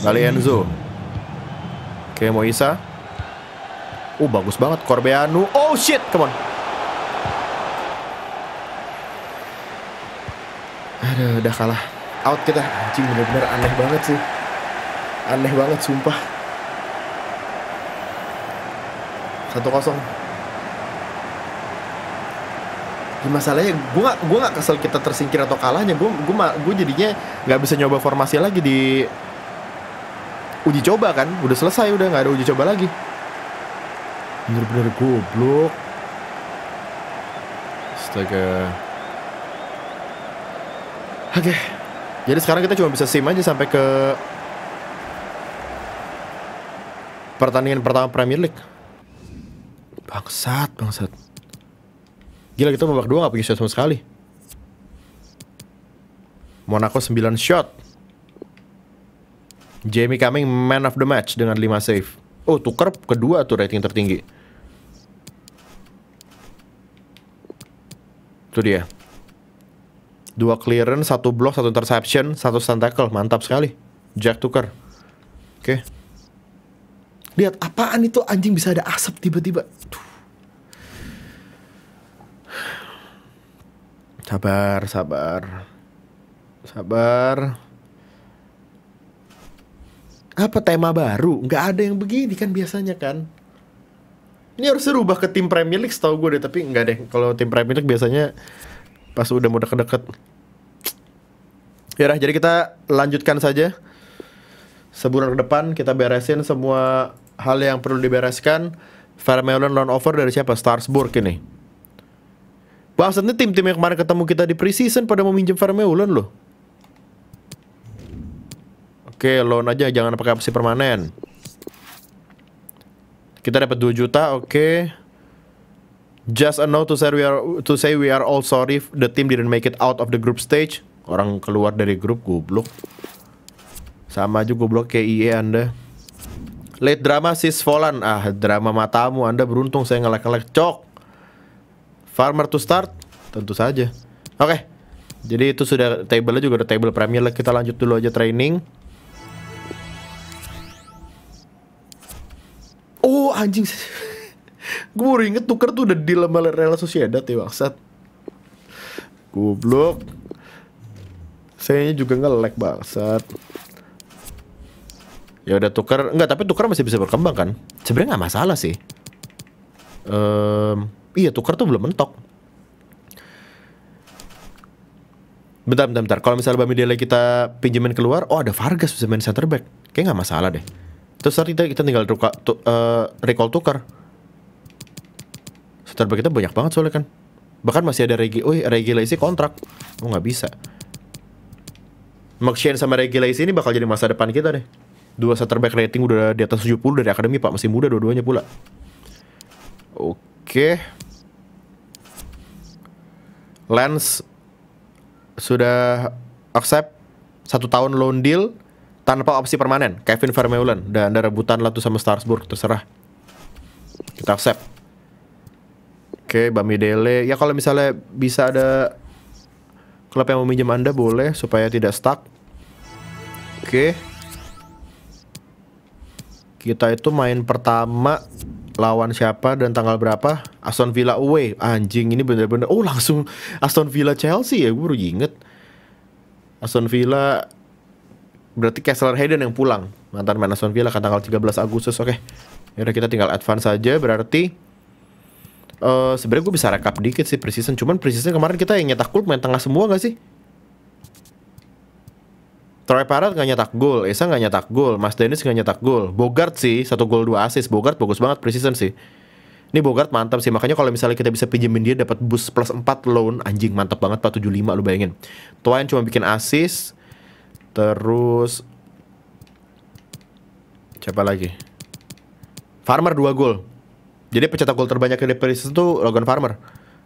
Balik Enzo. Oke, okay, Moisa. Oh, bagus banget Corbeanu. Oh shit, come on. Aduh, udah kalah. Out kita. Anjing bener-bener aneh banget sih. Aneh banget sumpah. 1-0 masalahnya gue gak, gue gak kesel kita tersingkir atau kalahnya gue gue gue jadinya gak bisa nyoba formasi lagi di uji coba kan udah selesai udah gak ada uji coba lagi Bener-bener goblok. Astaga. Oke. Okay. Jadi sekarang kita cuma bisa sim aja sampai ke pertandingan pertama Premier League. Bangsat, bangsat. Gila kita babak dua gak punya shot sama sekali. Monaco 9 shot. Jamie Cumming man of the match dengan 5 save. Oh, tuker kedua tuh rating tertinggi. Itu dia. Dua clearance, satu block, satu interception, satu stand tackle. Mantap sekali. Jack Tucker. Oke. Okay. Lihat apaan itu anjing bisa ada asap tiba-tiba. Sabar, sabar. Sabar. Apa tema baru? Nggak ada yang begini kan biasanya kan? Ini harusnya rubah ke tim Premier League setahu gue deh, tapi enggak deh. Kalau tim Premier League biasanya pas udah mau deket-deket. Ya jadi kita lanjutkan saja. Sebulan ke depan kita beresin semua hal yang perlu dibereskan. Vermeulen loan over dari siapa? Starsburg ini. Bahasannya tim-tim yang kemarin ketemu kita di preseason pada mau minjem Vermeulen loh. Oke, loan aja jangan pakai opsi permanen. Kita dapat 2 juta, oke. Okay. Just a note to say we are to say we are all sorry if the team didn't make it out of the group stage. Orang keluar dari grup goblok. Sama juga goblok kayak IE Anda. Late drama sis Volan. Ah, drama matamu Anda beruntung saya ngelak-ngelak cok. Farmer to start? Tentu saja. Oke. Okay. Jadi itu sudah table-nya juga ada table Premier League. Kita lanjut dulu aja training. anjing [LAUGHS] gue baru inget tuker tuh udah di lembaga Real Sociedad ya maksud goblok sayanya juga nge-lag bangsat ya udah tuker enggak tapi tuker masih bisa berkembang kan sebenarnya nggak masalah sih um, iya tuker tuh belum mentok bentar bentar bentar kalau misalnya Dele kita pinjemin keluar oh ada Vargas bisa main center back kayak nggak masalah deh Terus tadi kita tinggal tu, uh, recall tukar. Starbuck kita banyak banget soalnya kan. Bahkan masih ada regi, oh regulasi kontrak. Oh nggak bisa. Maksudnya sama regulasi ini bakal jadi masa depan kita deh. Dua Starbuck rating udah di atas 70 dari akademi pak. Masih muda dua-duanya pula. Oke. Okay. Lens sudah accept satu tahun loan deal tanpa opsi permanen Kevin Vermeulen dan ada rebutan lah tuh sama Starsburg terserah kita accept oke Bami Dele ya kalau misalnya bisa ada klub yang meminjam anda boleh supaya tidak stuck oke kita itu main pertama lawan siapa dan tanggal berapa Aston Villa away anjing ini bener-bener oh langsung Aston Villa Chelsea ya gue baru inget Aston Villa berarti Kessler Hayden yang pulang mantan main Aston Villa tanggal 13 Agustus oke okay. ya kita tinggal advance aja berarti uh, sebenarnya gue bisa rekap dikit sih precision cuman precision kemarin kita yang nyetak gol main tengah semua gak sih Troy Parrot gak nyetak gol, Esa gak nyetak gol, Mas Dennis gak nyetak gol, Bogart sih satu gol dua assist, Bogart bagus banget precision sih. Ini Bogart mantap sih, makanya kalau misalnya kita bisa pinjemin dia dapat boost plus 4 loan, anjing mantap banget 475 lu bayangin. Tuan cuma bikin assist, Terus siapa lagi? Farmer 2 gol. Jadi pencetak gol terbanyak di Paris itu Logan Farmer.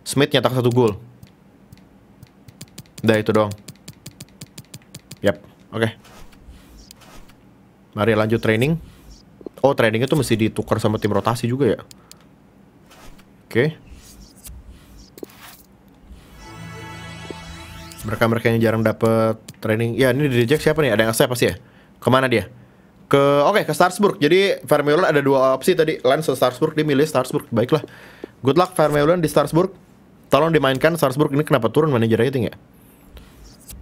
Smith nyetak satu gol. Udah itu doang. Yap, oke. Okay. Mari lanjut training. Oh, trainingnya tuh mesti ditukar sama tim rotasi juga ya. Oke. Okay. Mereka-mereka yang jarang dapet training ya ini di reject siapa nih ada yang accept pasti ya kemana dia ke oke okay, ke Starsburg jadi Vermeulen ada dua opsi tadi Lens ke Starsburg dia milih Starsburg baiklah good luck Vermeulen di Starsburg tolong dimainkan Starsburg ini kenapa turun manajer rating ya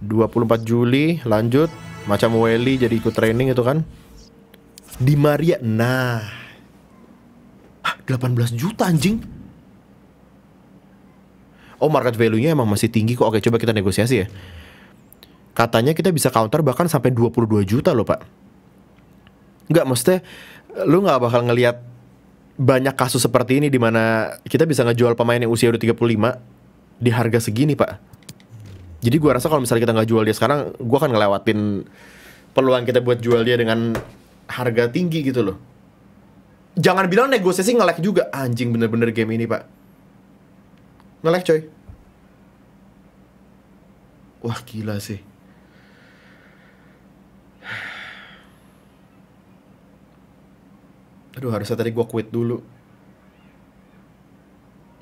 24 Juli lanjut macam Welly jadi ikut training itu kan di Maria nah Hah, 18 juta anjing Oh market value-nya emang masih tinggi kok Oke coba kita negosiasi ya katanya kita bisa counter bahkan sampai 22 juta loh pak Enggak mesti lu nggak bakal ngelihat banyak kasus seperti ini di mana kita bisa ngejual pemain yang usia udah 35 di harga segini pak jadi gue rasa kalau misalnya kita nggak jual dia sekarang gue akan ngelewatin peluang kita buat jual dia dengan harga tinggi gitu loh jangan bilang negosiasi ngelek juga anjing bener-bener game ini pak ngelek coy wah gila sih Aduh harusnya tadi gue quit dulu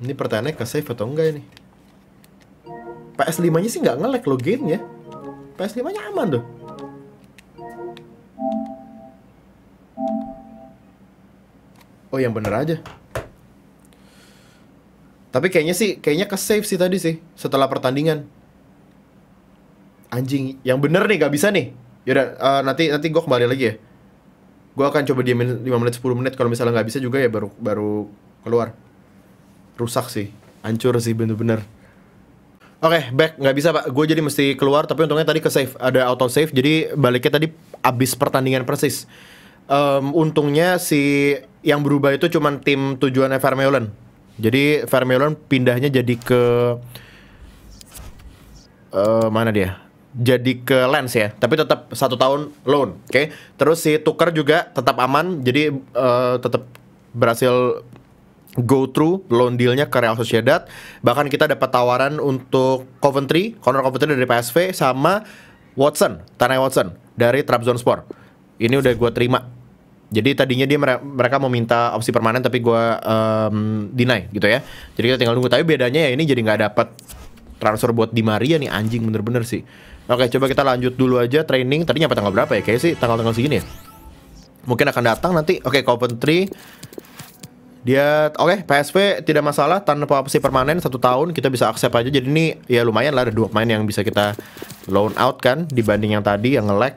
Ini pertanyaannya ke save atau enggak ini PS5 nya sih nggak nge-lag lo ya? PS5 nya aman tuh Oh yang bener aja Tapi kayaknya sih Kayaknya ke save sih tadi sih Setelah pertandingan Anjing Yang bener nih gak bisa nih Yaudah uh, nanti nanti gue kembali lagi ya gue akan coba diamin 5 menit 10 menit kalau misalnya nggak bisa juga ya baru baru keluar rusak sih hancur sih bener-bener Oke, okay, back nggak bisa pak. Gue jadi mesti keluar. Tapi untungnya tadi ke save ada auto save. Jadi baliknya tadi abis pertandingan persis. Um, untungnya si yang berubah itu cuman tim tujuannya Vermeulen. Jadi Vermeulen pindahnya jadi ke uh, mana dia? jadi ke lens ya, tapi tetap satu tahun loan, oke. Okay? Terus si tuker juga tetap aman, jadi uh, tetap berhasil go through loan dealnya ke Real Sociedad. Bahkan kita dapat tawaran untuk Coventry, Connor Coventry dari PSV sama Watson, Tanai Watson dari Trabzonspor. Ini udah gue terima. Jadi tadinya dia mereka mau minta opsi permanen tapi gue um, deny gitu ya. Jadi kita tinggal nunggu. Tapi bedanya ya ini jadi nggak dapat transfer buat Di Maria nih anjing bener-bener sih. Oke, coba kita lanjut dulu aja training. Tadi nyampe tanggal berapa ya? kayak sih tanggal-tanggal segini ya. Mungkin akan datang nanti. Oke, Coventry. Dia oke, okay, PSV tidak masalah tanpa opsi permanen satu tahun kita bisa accept aja. Jadi ini ya lumayan lah ada dua pemain yang bisa kita loan out kan dibanding yang tadi yang nge-lag.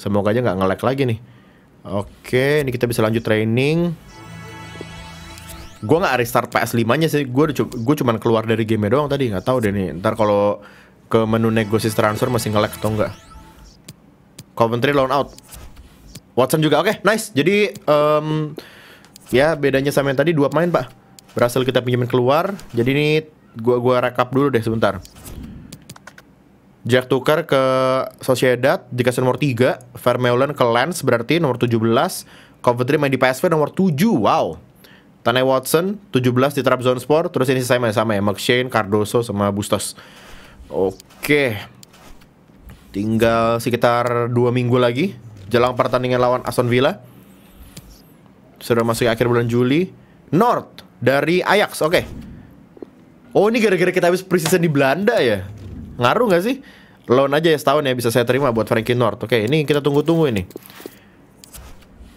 Semoga aja nggak nge-lag lagi nih. Oke, ini kita bisa lanjut training. Gua nggak restart PS5-nya sih. Gue gue cuman keluar dari game doang tadi. Nggak tahu deh nih. Ntar kalau ke menu negosiasi transfer masih nge atau enggak. Coventry loan out. Watson juga oke, okay, nice. Jadi um, ya bedanya sama yang tadi dua pemain, Pak. Berhasil kita pinjamin keluar. Jadi ini gua gua rekap dulu deh sebentar. Jack Tucker ke Sociedad dikasih nomor 3, Vermeulen ke Lens berarti nomor 17, Coventry main di PSV nomor 7. Wow. Tane Watson 17 di zone sport terus ini sama sama ya, McShane, Cardoso sama Bustos. Oke. Tinggal sekitar dua minggu lagi jelang pertandingan lawan Aston Villa. Sudah masuk akhir bulan Juli. North dari Ajax. Oke. Oh, ini gara-gara kita habis preseason di Belanda ya. Ngaruh nggak sih? Loan aja ya setahun ya bisa saya terima buat Frankie North. Oke, ini kita tunggu-tunggu ini.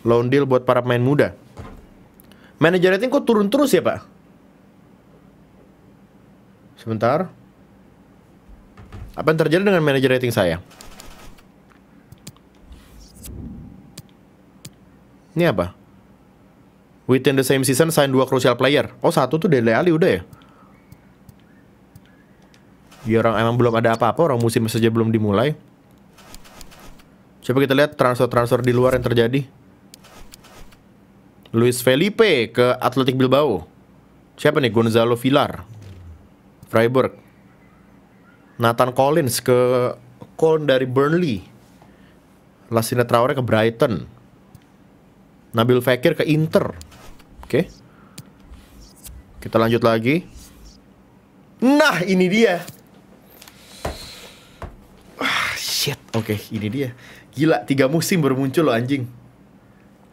Loan deal buat para pemain muda. Manajer rating kok turun terus ya, Pak? Sebentar. Apa yang terjadi dengan manajer rating saya? Ini apa? Within the same season sign dua crucial player. Oh, satu tuh Dele Ali udah ya. Ya orang emang belum ada apa-apa, orang musim saja belum dimulai. Coba kita lihat transfer-transfer di luar yang terjadi. Luis Felipe ke Athletic Bilbao. Siapa nih? Gonzalo Villar. Freiburg. Nathan Collins ke Cone dari Burnley. Lassina Traore ke Brighton. Nabil Fekir ke Inter. Oke. Kita lanjut lagi. Nah, ini dia. Ah, shit. Oke, ini dia. Gila, tiga musim bermuncul, loh anjing.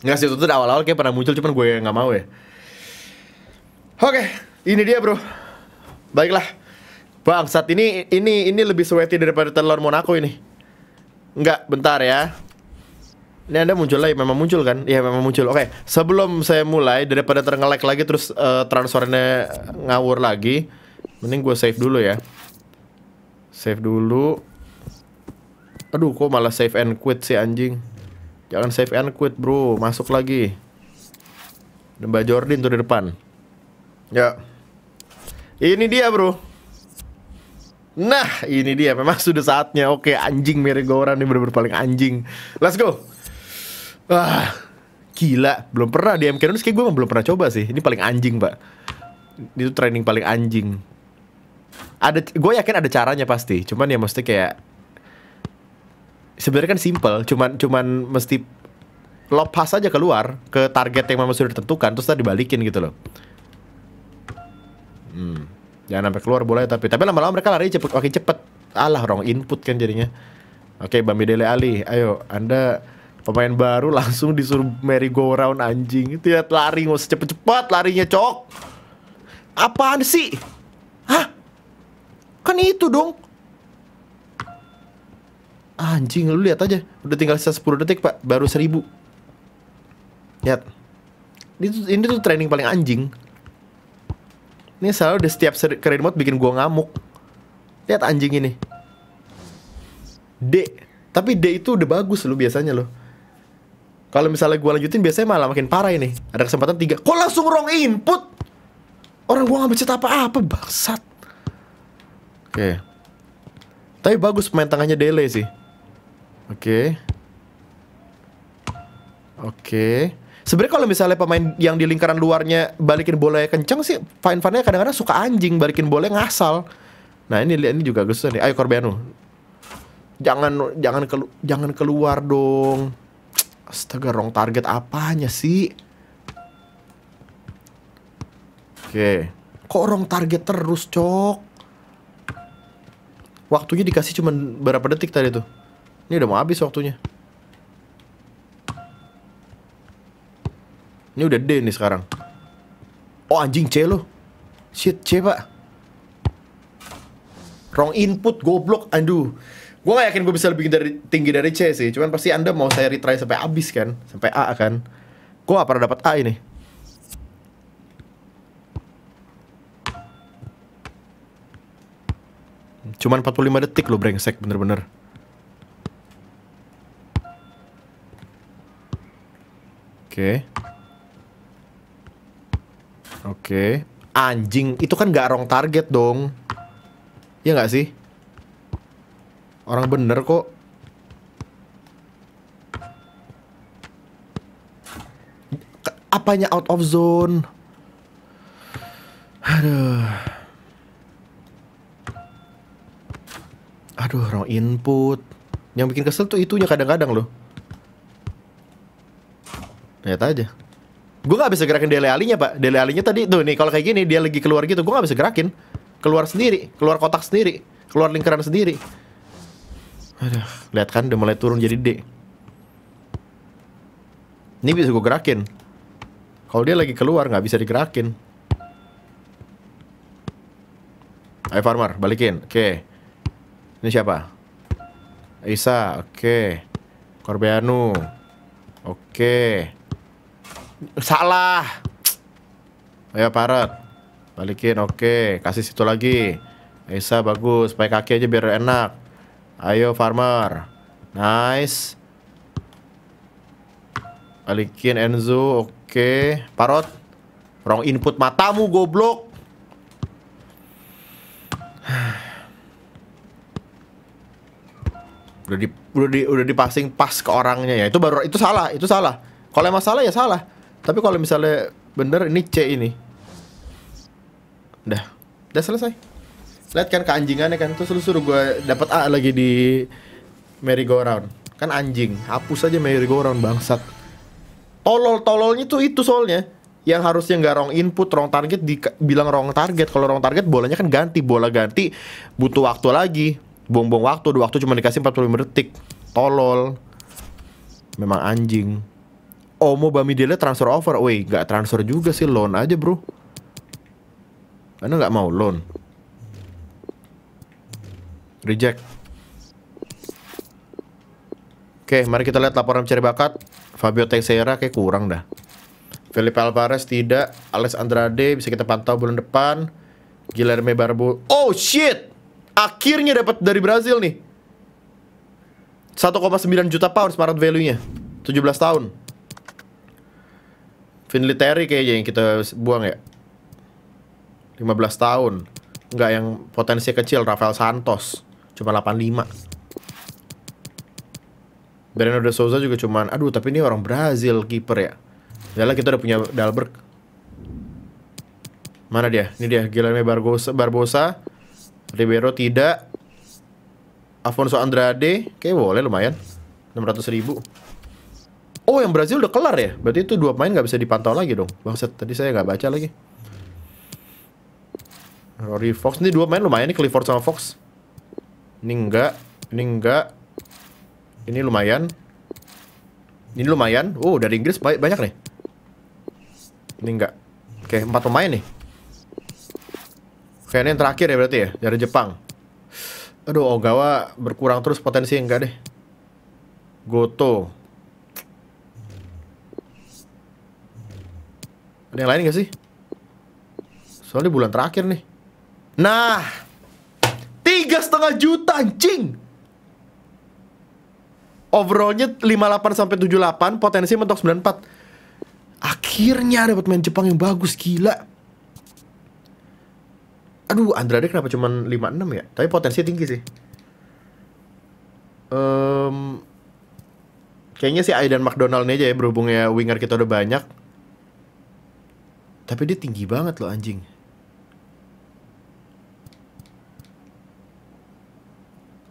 Nggak sih, itu tuh awal-awal kayak pernah muncul, cuman gue nggak mau ya. Oke, ini dia bro. Baiklah. Bangsat ini ini ini lebih sweaty daripada telur Monaco ini. Enggak, bentar ya. Ini Anda muncul lagi, memang muncul kan? Iya, memang muncul. Oke, sebelum saya mulai daripada terngelek lagi terus uh, transfernya ngawur lagi, mending gue save dulu ya. Save dulu. Aduh, kok malah save and quit sih anjing. Jangan save and quit, Bro. Masuk lagi. Mbak Jordan tuh di depan. Ya. Ini dia, Bro. Nah, ini dia memang sudah saatnya. Oke, anjing mirip ini benar-benar paling anjing. Let's go. Ah, gila, belum pernah di MK Dons kayak gue belum pernah coba sih. Ini paling anjing, Pak. Ini tuh training paling anjing. Ada gue yakin ada caranya pasti. Cuman ya mesti kayak sebenarnya kan simple, cuman cuman mesti lo aja keluar ke target yang memang sudah ditentukan terus tadi balikin gitu loh. Hmm jangan sampai keluar boleh tapi tapi lama-lama mereka lari cepet makin cepet alah wrong input kan jadinya oke Bambi Dele Ali ayo anda pemain baru [LAUGHS] langsung disuruh merry go round anjing itu ya lari mau secepat-cepat larinya cok apaan sih hah kan itu dong anjing lu lihat aja udah tinggal sisa 10 detik pak baru 1000 lihat ini tuh, ini tuh training paling anjing ini selalu di setiap career mode bikin gua ngamuk. Lihat anjing ini. D. Tapi D itu udah bagus lo biasanya lo. Kalau misalnya gua lanjutin biasanya malah makin parah ini. Ada kesempatan tiga. Kok langsung wrong input? Orang gua ngambil baca apa-apa bangsat. Oke. Okay. Tapi bagus pemain tangannya Dele sih. Oke. Okay. Oke. Okay. Sebenarnya kalau misalnya pemain yang di lingkaran luarnya balikin bola kenceng sih, fine fine kadang-kadang suka anjing balikin bola ngasal. Nah ini ini juga Gus nih. Ayo Corbeno. Jangan jangan kelu, jangan keluar dong. Astaga, wrong target apanya sih? Oke. Kok wrong target terus, Cok? Waktunya dikasih cuma berapa detik tadi tuh? Ini udah mau habis waktunya. Ini udah D nih sekarang. Oh anjing C lo. Shit C pak. Wrong input goblok. Aduh. Gue gak yakin gue bisa lebih dari, tinggi dari C sih. Cuman pasti anda mau saya retry sampai abis kan. Sampai A kan. Gue gak pernah dapat A ini. Cuman 45 detik lo brengsek bener-bener. Oke. Okay. Oke. Okay. Anjing, itu kan gak rong target dong. Iya gak sih? Orang bener kok. Apanya out of zone? Aduh. Aduh, wrong input. Yang bikin kesel tuh itunya kadang-kadang loh. Lihat aja gue gak bisa gerakin Dele Alinya pak Dele Alinya tadi tuh nih kalau kayak gini dia lagi keluar gitu gue gak bisa gerakin keluar sendiri keluar kotak sendiri keluar lingkaran sendiri Aduh, lihat kan udah mulai turun jadi D ini bisa gue gerakin kalau dia lagi keluar gak bisa digerakin ayo farmer balikin oke okay. ini siapa Isa oke okay. Corbeanu oke okay. Salah. Ayo Parrot. Balikin, oke. Kasih situ lagi. Esa bagus, pakai kaki aja biar enak. Ayo Farmer. Nice. Balikin Enzo, oke. Okay. Parrot. Wrong input matamu goblok. udah di udah di udah passing pas ke orangnya ya. Itu baru itu salah, itu salah. Kalau emang salah ya salah. Tapi kalau misalnya bener ini C ini. Udah. Udah selesai. Lihat kan keanjingannya kan terus lu suruh gue dapat A lagi di merry go round. Kan anjing, hapus aja merry go round bangsat. Tolol-tololnya tuh itu soalnya yang harusnya nggak wrong input, wrong target dibilang wrong target. Kalau wrong target bolanya kan ganti, bola ganti butuh waktu lagi. bong-bong waktu, waktu cuma dikasih 45 detik. Tolol. Memang anjing. Oh mau Bamidele transfer over Woi gak transfer juga sih loan aja bro Karena gak mau loan Reject Oke mari kita lihat laporan mencari bakat Fabio Teixeira kayak kurang dah Felipe Alvarez tidak Alex Andrade bisa kita pantau bulan depan Guilherme Barbu Oh shit Akhirnya dapat dari Brazil nih 1,9 juta pound smart value-nya 17 tahun Finley Terry kayaknya yang kita buang ya 15 tahun Nggak yang potensi kecil Rafael Santos Cuma 85 Bernardo Souza juga cuman Aduh tapi ini orang Brazil kiper ya Yalah kita udah punya Dalberg Mana dia? Ini dia Guilherme Barbosa, Barbosa Ribeiro tidak Afonso Andrade Kayaknya boleh lumayan 600 ribu Oh yang Brazil udah kelar ya? Berarti itu dua pemain nggak bisa dipantau lagi dong. Bangset tadi saya nggak baca lagi. Rory Fox ini dua main lumayan nih Clifford sama Fox. Ini enggak, ini enggak. Ini lumayan. Ini lumayan. Oh, dari Inggris banyak nih. Ini enggak. Oke, empat pemain nih. Oke, ini yang terakhir ya berarti ya, dari Jepang. Aduh, Ogawa berkurang terus potensi enggak deh. Goto. Ada yang lain gak sih? Soalnya bulan terakhir nih. Nah, tiga setengah juta anjing. Overallnya 58 sampai 78, potensi mentok 94. Akhirnya dapat main Jepang yang bagus gila. Aduh, Andrade kenapa cuman 56 ya? Tapi potensi tinggi sih. Um, kayaknya sih Aidan McDonald ini aja ya berhubungnya winger kita udah banyak. Tapi dia tinggi banget loh anjing.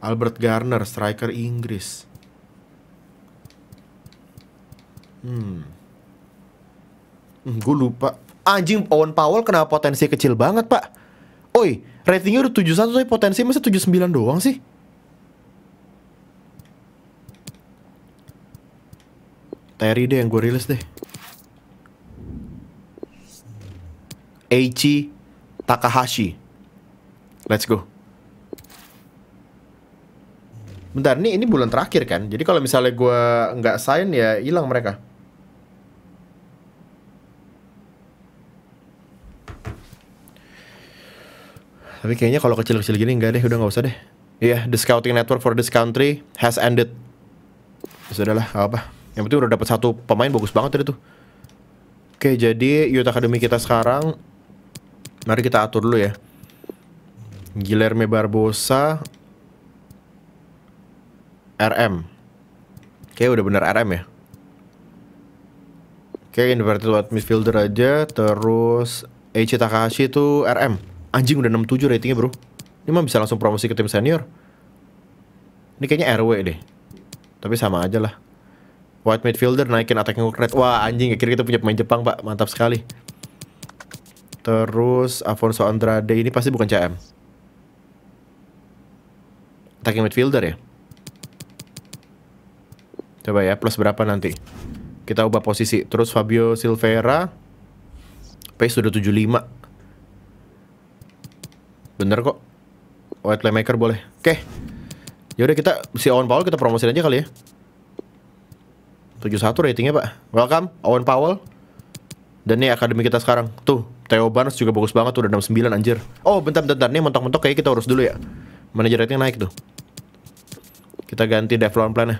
Albert Garner, striker Inggris. Hmm. hmm gue lupa. Anjing Owen Powell kena potensi kecil banget, Pak. Oi, ratingnya udah 71 tapi potensi masa 79 doang sih? Terry deh yang gue rilis deh. Eiichi Takahashi. Let's go. Bentar, nih, ini bulan terakhir kan? Jadi kalau misalnya gue nggak sign ya hilang mereka. Tapi kayaknya kalau kecil-kecil gini nggak deh, udah nggak usah deh. Iya, yeah, the scouting network for this country has ended. Ya Sudahlah, gak apa. Yang penting udah dapat satu pemain bagus banget tadi tuh. Oke, jadi Youth Academy kita sekarang Mari kita atur dulu ya. Guilherme Barbosa RM. Oke, udah bener RM ya. Oke, inverted buat midfielder aja, terus Eiichi Takahashi itu RM. Anjing udah 67 ratingnya, Bro. Ini mah bisa langsung promosi ke tim senior. Ini kayaknya RW deh. Tapi sama aja lah. White midfielder naikin attacking rate. Wah, anjing kira-kira kita punya pemain Jepang, Pak. Mantap sekali. Terus Afonso Andrade ini pasti bukan CM. Attacking midfielder ya. Coba ya, plus berapa nanti? Kita ubah posisi. Terus Fabio Silveira. Pace sudah 75. Bener kok. White playmaker boleh. Oke. Okay. Yaudah kita si Owen Powell kita promosiin aja kali ya. 71 ratingnya pak. Welcome Owen Powell. Dan ini akademi kita sekarang. Tuh, Theo Barnes juga bagus banget tuh udah 69 anjir. Oh, bentar bentar, nih mentok-mentok kayak kita urus dulu ya. Manager rating naik tuh. Kita ganti Devlon plan ya.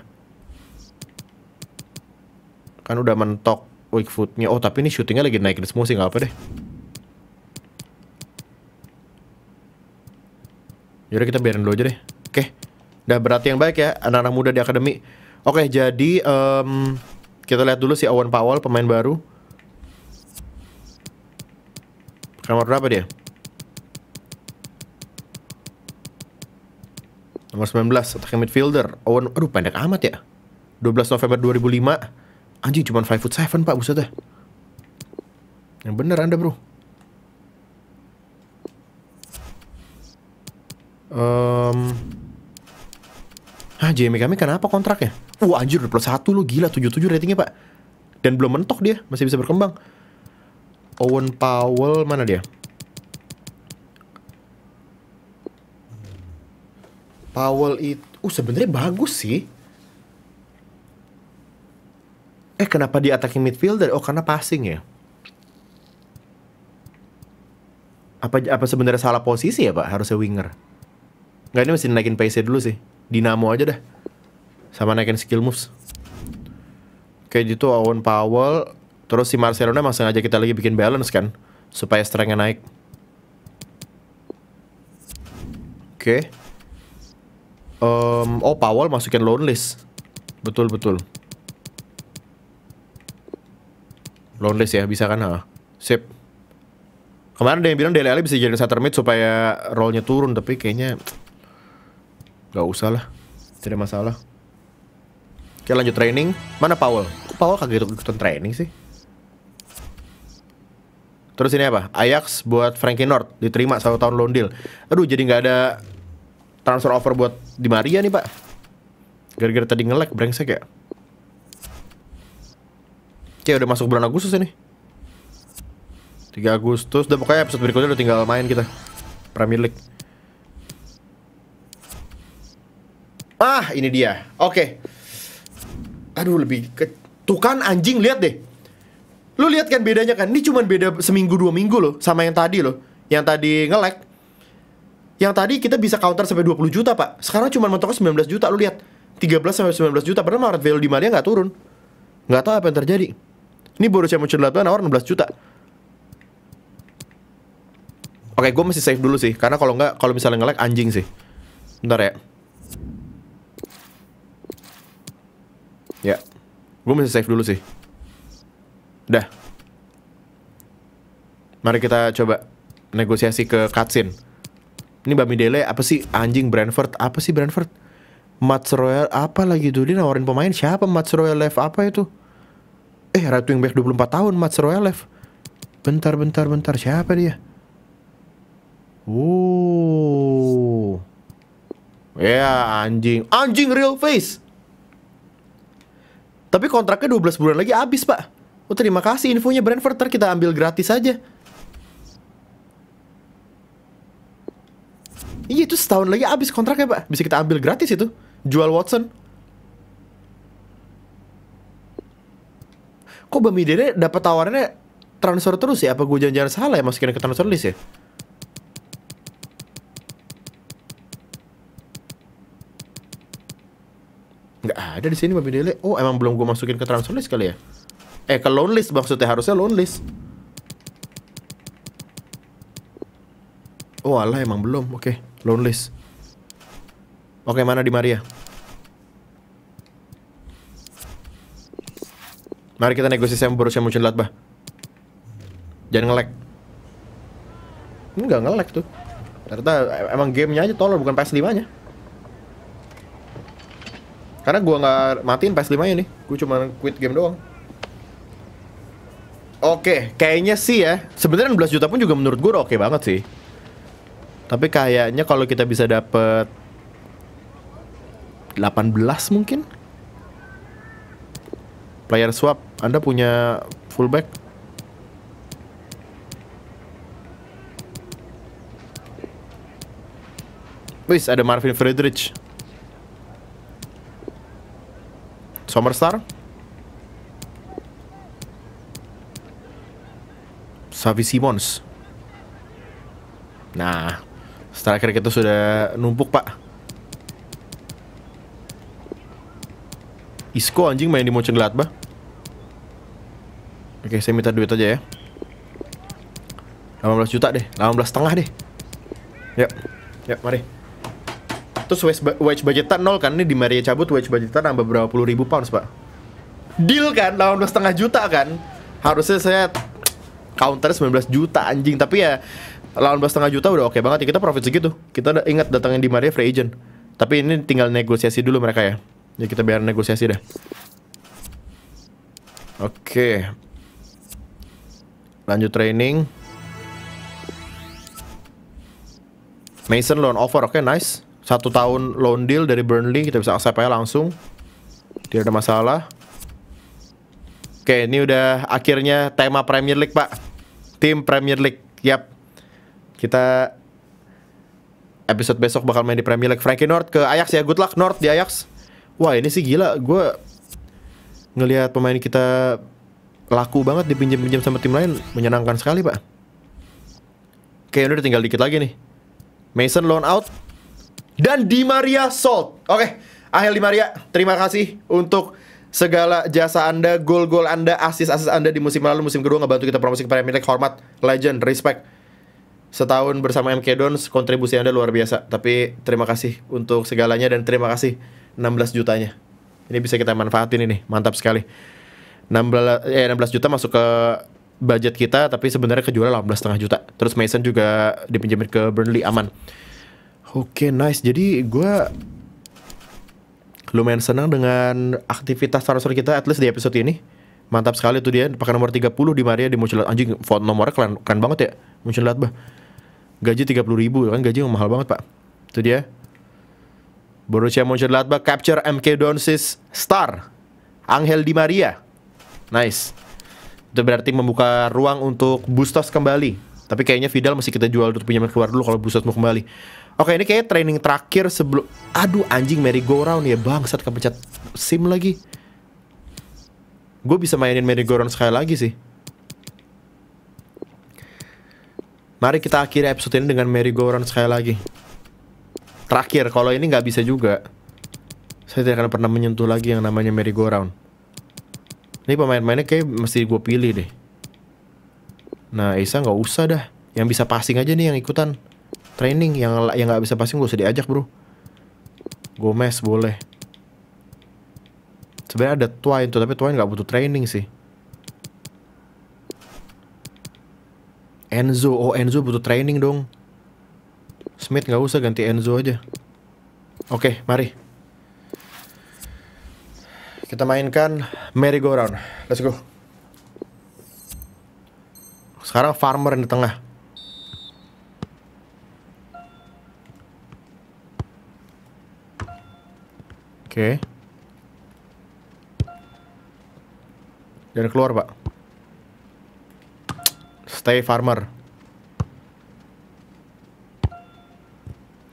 Kan udah mentok weak foot-nya. Oh, tapi ini shootingnya lagi naik semua sih, nggak apa deh. Yaudah kita biarin dulu aja deh. Oke. Udah berarti yang baik ya anak-anak muda di akademi. Oke, jadi um, kita lihat dulu si Owen Powell pemain baru. Kamar berapa dia? Nomor 19, attacking midfielder. Owen, oh, aduh pendek amat ya. 12 November 2005. Anjing cuma 5 foot 7 pak, buset deh. Yang bener anda bro. Um, ah, Jamie kami kenapa kontraknya? Wah uh, anjir, udah plus 1 lu gila, 77 ratingnya pak. Dan belum mentok dia, masih bisa berkembang. Owen Powell mana dia? Powell itu uh sebenarnya bagus sih. Eh kenapa dia attacking midfielder? Oh karena passing ya. Apa apa sebenarnya salah posisi ya Pak? Harusnya winger. Gak ini mesti naikin pace dulu sih. Dinamo aja dah. Sama naikin skill moves. Kayak gitu Owen Powell Terus si Marcelo emang sengaja kita lagi bikin balance kan supaya strengthnya naik. Oke. Okay. Um, oh, Powell masukin loan list. Betul, betul. Loan list ya, bisa kan? Ha? Sip. Kemarin ada yang bilang Dele Alli bisa jadi center mid supaya rollnya turun, tapi kayaknya nggak usah lah. Tidak masalah. Oke, lanjut training. Mana Powell? Kok Powell kagak ikutan training sih? Terus ini apa? Ajax buat Frankie North diterima satu tahun loan deal. Aduh, jadi nggak ada transfer offer buat Di Maria nih, Pak. Gara-gara tadi ngelek brengsek ya. Oke, udah masuk bulan Agustus ini. 3 Agustus, udah pokoknya episode berikutnya udah tinggal main kita. Premier League. Ah, ini dia. Oke. Okay. Aduh, lebih ke... Tuh kan anjing, lihat deh. Lu lihat kan bedanya kan? Ini cuma beda seminggu dua minggu loh sama yang tadi loh. Yang tadi ngelek. Yang tadi kita bisa counter sampai 20 juta, Pak. Sekarang cuma mentoknya 19 juta. Lu lihat. 13 sampai 19 juta. Padahal market value di Malia nggak turun. Nggak tahu apa yang terjadi. Ini baru muncul Mönchengladbach nawar 16 juta. Oke, gue masih save dulu sih, karena kalau nggak, kalau misalnya ngelag anjing sih. Bentar ya. Ya, gue masih save dulu sih. Dah. Mari kita coba negosiasi ke Katsin. Ini Bami Dele apa sih anjing Brentford? Apa sih Brentford? Mats Royal apa lagi tuh dia nawarin pemain siapa Mats Royal left apa itu? Eh Ratu yang back 24 tahun Mats Royal left. Bentar bentar bentar siapa dia? Wow. Oh. Ya yeah, anjing, anjing real face. Tapi kontraknya 12 bulan lagi habis, Pak. Oh terima kasih infonya Brentford ntar kita ambil gratis aja. Iya itu setahun lagi habis kontraknya pak, bisa kita ambil gratis itu. Jual Watson. Kok Bamidere dapat tawarannya transfer terus ya? Apa gue jangan-jangan salah ya masukin ke transfer list ya? Nggak ada di sini Dede. Oh emang belum gue masukin ke transfer list kali ya? Eh ke loan list maksudnya harusnya loan Oh Allah emang belum. Oke, okay. loan Oke, okay, mana di Maria? Mari kita negosiasi sama muncul Bah. Jangan ngelek. Enggak ngelek tuh. Ternyata emang gamenya aja tolol bukan PS5-nya. Karena gua nggak matiin PS5-nya nih. Gua cuma quit game doang. Oke, okay, kayaknya sih ya. Sebenarnya 16 juta pun juga menurut gue oke okay banget sih. Tapi kayaknya kalau kita bisa dapet 18 mungkin. Player swap, Anda punya fullback? Wis, ada Marvin Friedrich. Somerstar? Savi Simons. Nah, striker kita sudah numpuk, Pak. Isko anjing main di Pak. Oke, saya minta duit aja ya. 18 juta deh, 18 setengah deh. Yuk, yuk mari. Terus wage, wage budgetan nol kan, ini di Maria cabut wage budgetan nambah berapa puluh ribu pounds pak. Deal kan, 18 setengah juta kan. Harusnya saya counter 19 juta anjing tapi ya setengah juta udah oke okay banget ya kita profit segitu kita ingat datangin di Maria free agent tapi ini tinggal negosiasi dulu mereka ya ya kita biar negosiasi deh oke okay. lanjut training Mason loan offer oke okay, nice satu tahun loan deal dari Burnley kita bisa accept aja langsung tidak ada masalah Oke, ini udah akhirnya tema Premier League, Pak. Tim Premier League. Yap. Kita episode besok bakal main di Premier League. Frankie North ke Ajax ya. Good luck North di Ajax. Wah, ini sih gila. Gue ngelihat pemain kita laku banget dipinjam-pinjam sama tim lain. Menyenangkan sekali, Pak. Oke, ini udah tinggal dikit lagi nih. Mason loan out. Dan Di Maria sold. Oke, Ahel Di Maria, terima kasih untuk segala jasa Anda, gol-gol Anda, asis-asis Anda di musim lalu, musim kedua ngebantu kita promosi ke Premier League. Hormat, legend, respect. Setahun bersama MK Dons, kontribusi Anda luar biasa. Tapi terima kasih untuk segalanya dan terima kasih 16 jutanya. Ini bisa kita manfaatin ini, mantap sekali. 16 eh 16 juta masuk ke budget kita tapi sebenarnya kejualan 18,5 juta. Terus Mason juga dipinjamin ke Burnley aman. Oke, okay, nice. Jadi gue lumayan senang dengan aktivitas transfer kita at least di episode ini mantap sekali tuh dia pakai nomor 30 di Maria di Munculat anjing font nomornya keren, keren banget ya Munculat bah gaji 30 ribu kan gaji yang mahal banget pak itu dia Borussia bah capture MK Donsis star Angel Di Maria nice itu berarti membuka ruang untuk Bustos kembali tapi kayaknya Vidal masih kita jual untuk pinjaman keluar dulu kalau Bustos mau kembali Oke ini kayaknya training terakhir sebelum Aduh anjing merry go round ya bangsat kepencet sim lagi Gue bisa mainin merry go round sekali lagi sih Mari kita akhiri episode ini dengan merry go round sekali lagi Terakhir kalau ini gak bisa juga Saya tidak akan pernah menyentuh lagi yang namanya merry go round Ini pemain-pemainnya kayak mesti gue pilih deh Nah Isa gak usah dah Yang bisa passing aja nih yang ikutan training yang yang nggak bisa passing gue usah diajak bro Gomez boleh sebenarnya ada twain tuh tapi twain nggak butuh training sih Enzo oh Enzo butuh training dong Smith nggak usah ganti Enzo aja oke mari kita mainkan merry go round let's go sekarang farmer di tengah Oke. Okay. Jangan keluar, Pak. Stay farmer.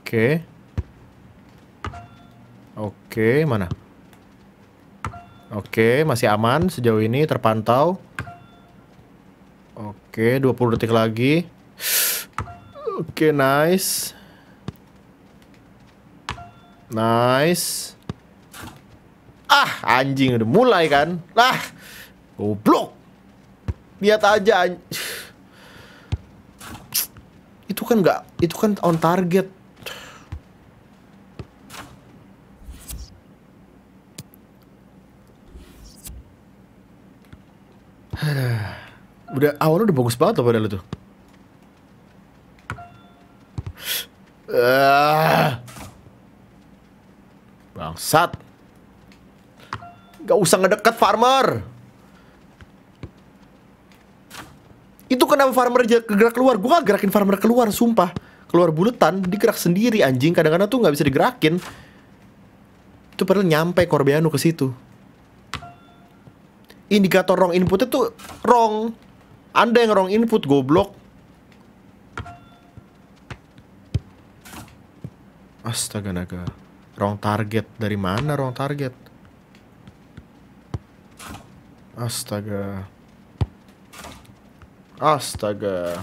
Oke. Okay. Oke, okay, mana? Oke, okay, masih aman sejauh ini terpantau. Oke, okay, 20 detik lagi. Oke, okay, nice. Nice. Ah, anjing udah mulai kan. Lah, goblok. Lihat aja. itu kan nggak, itu kan on target. [SIGHS] udah awalnya udah bagus banget loh padahal tuh. Ah. bangsat. Gak usah ngedekat farmer. Itu kenapa farmer gerak keluar? Gue gak gerakin farmer keluar, sumpah. Keluar buletan, digerak sendiri anjing. Kadang-kadang tuh nggak bisa digerakin. Itu padahal nyampe Corbeanu ke situ. Indikator wrong input itu wrong. Anda yang wrong input, goblok. Astaga naga. Wrong target. Dari mana wrong target? Astaga. Astaga.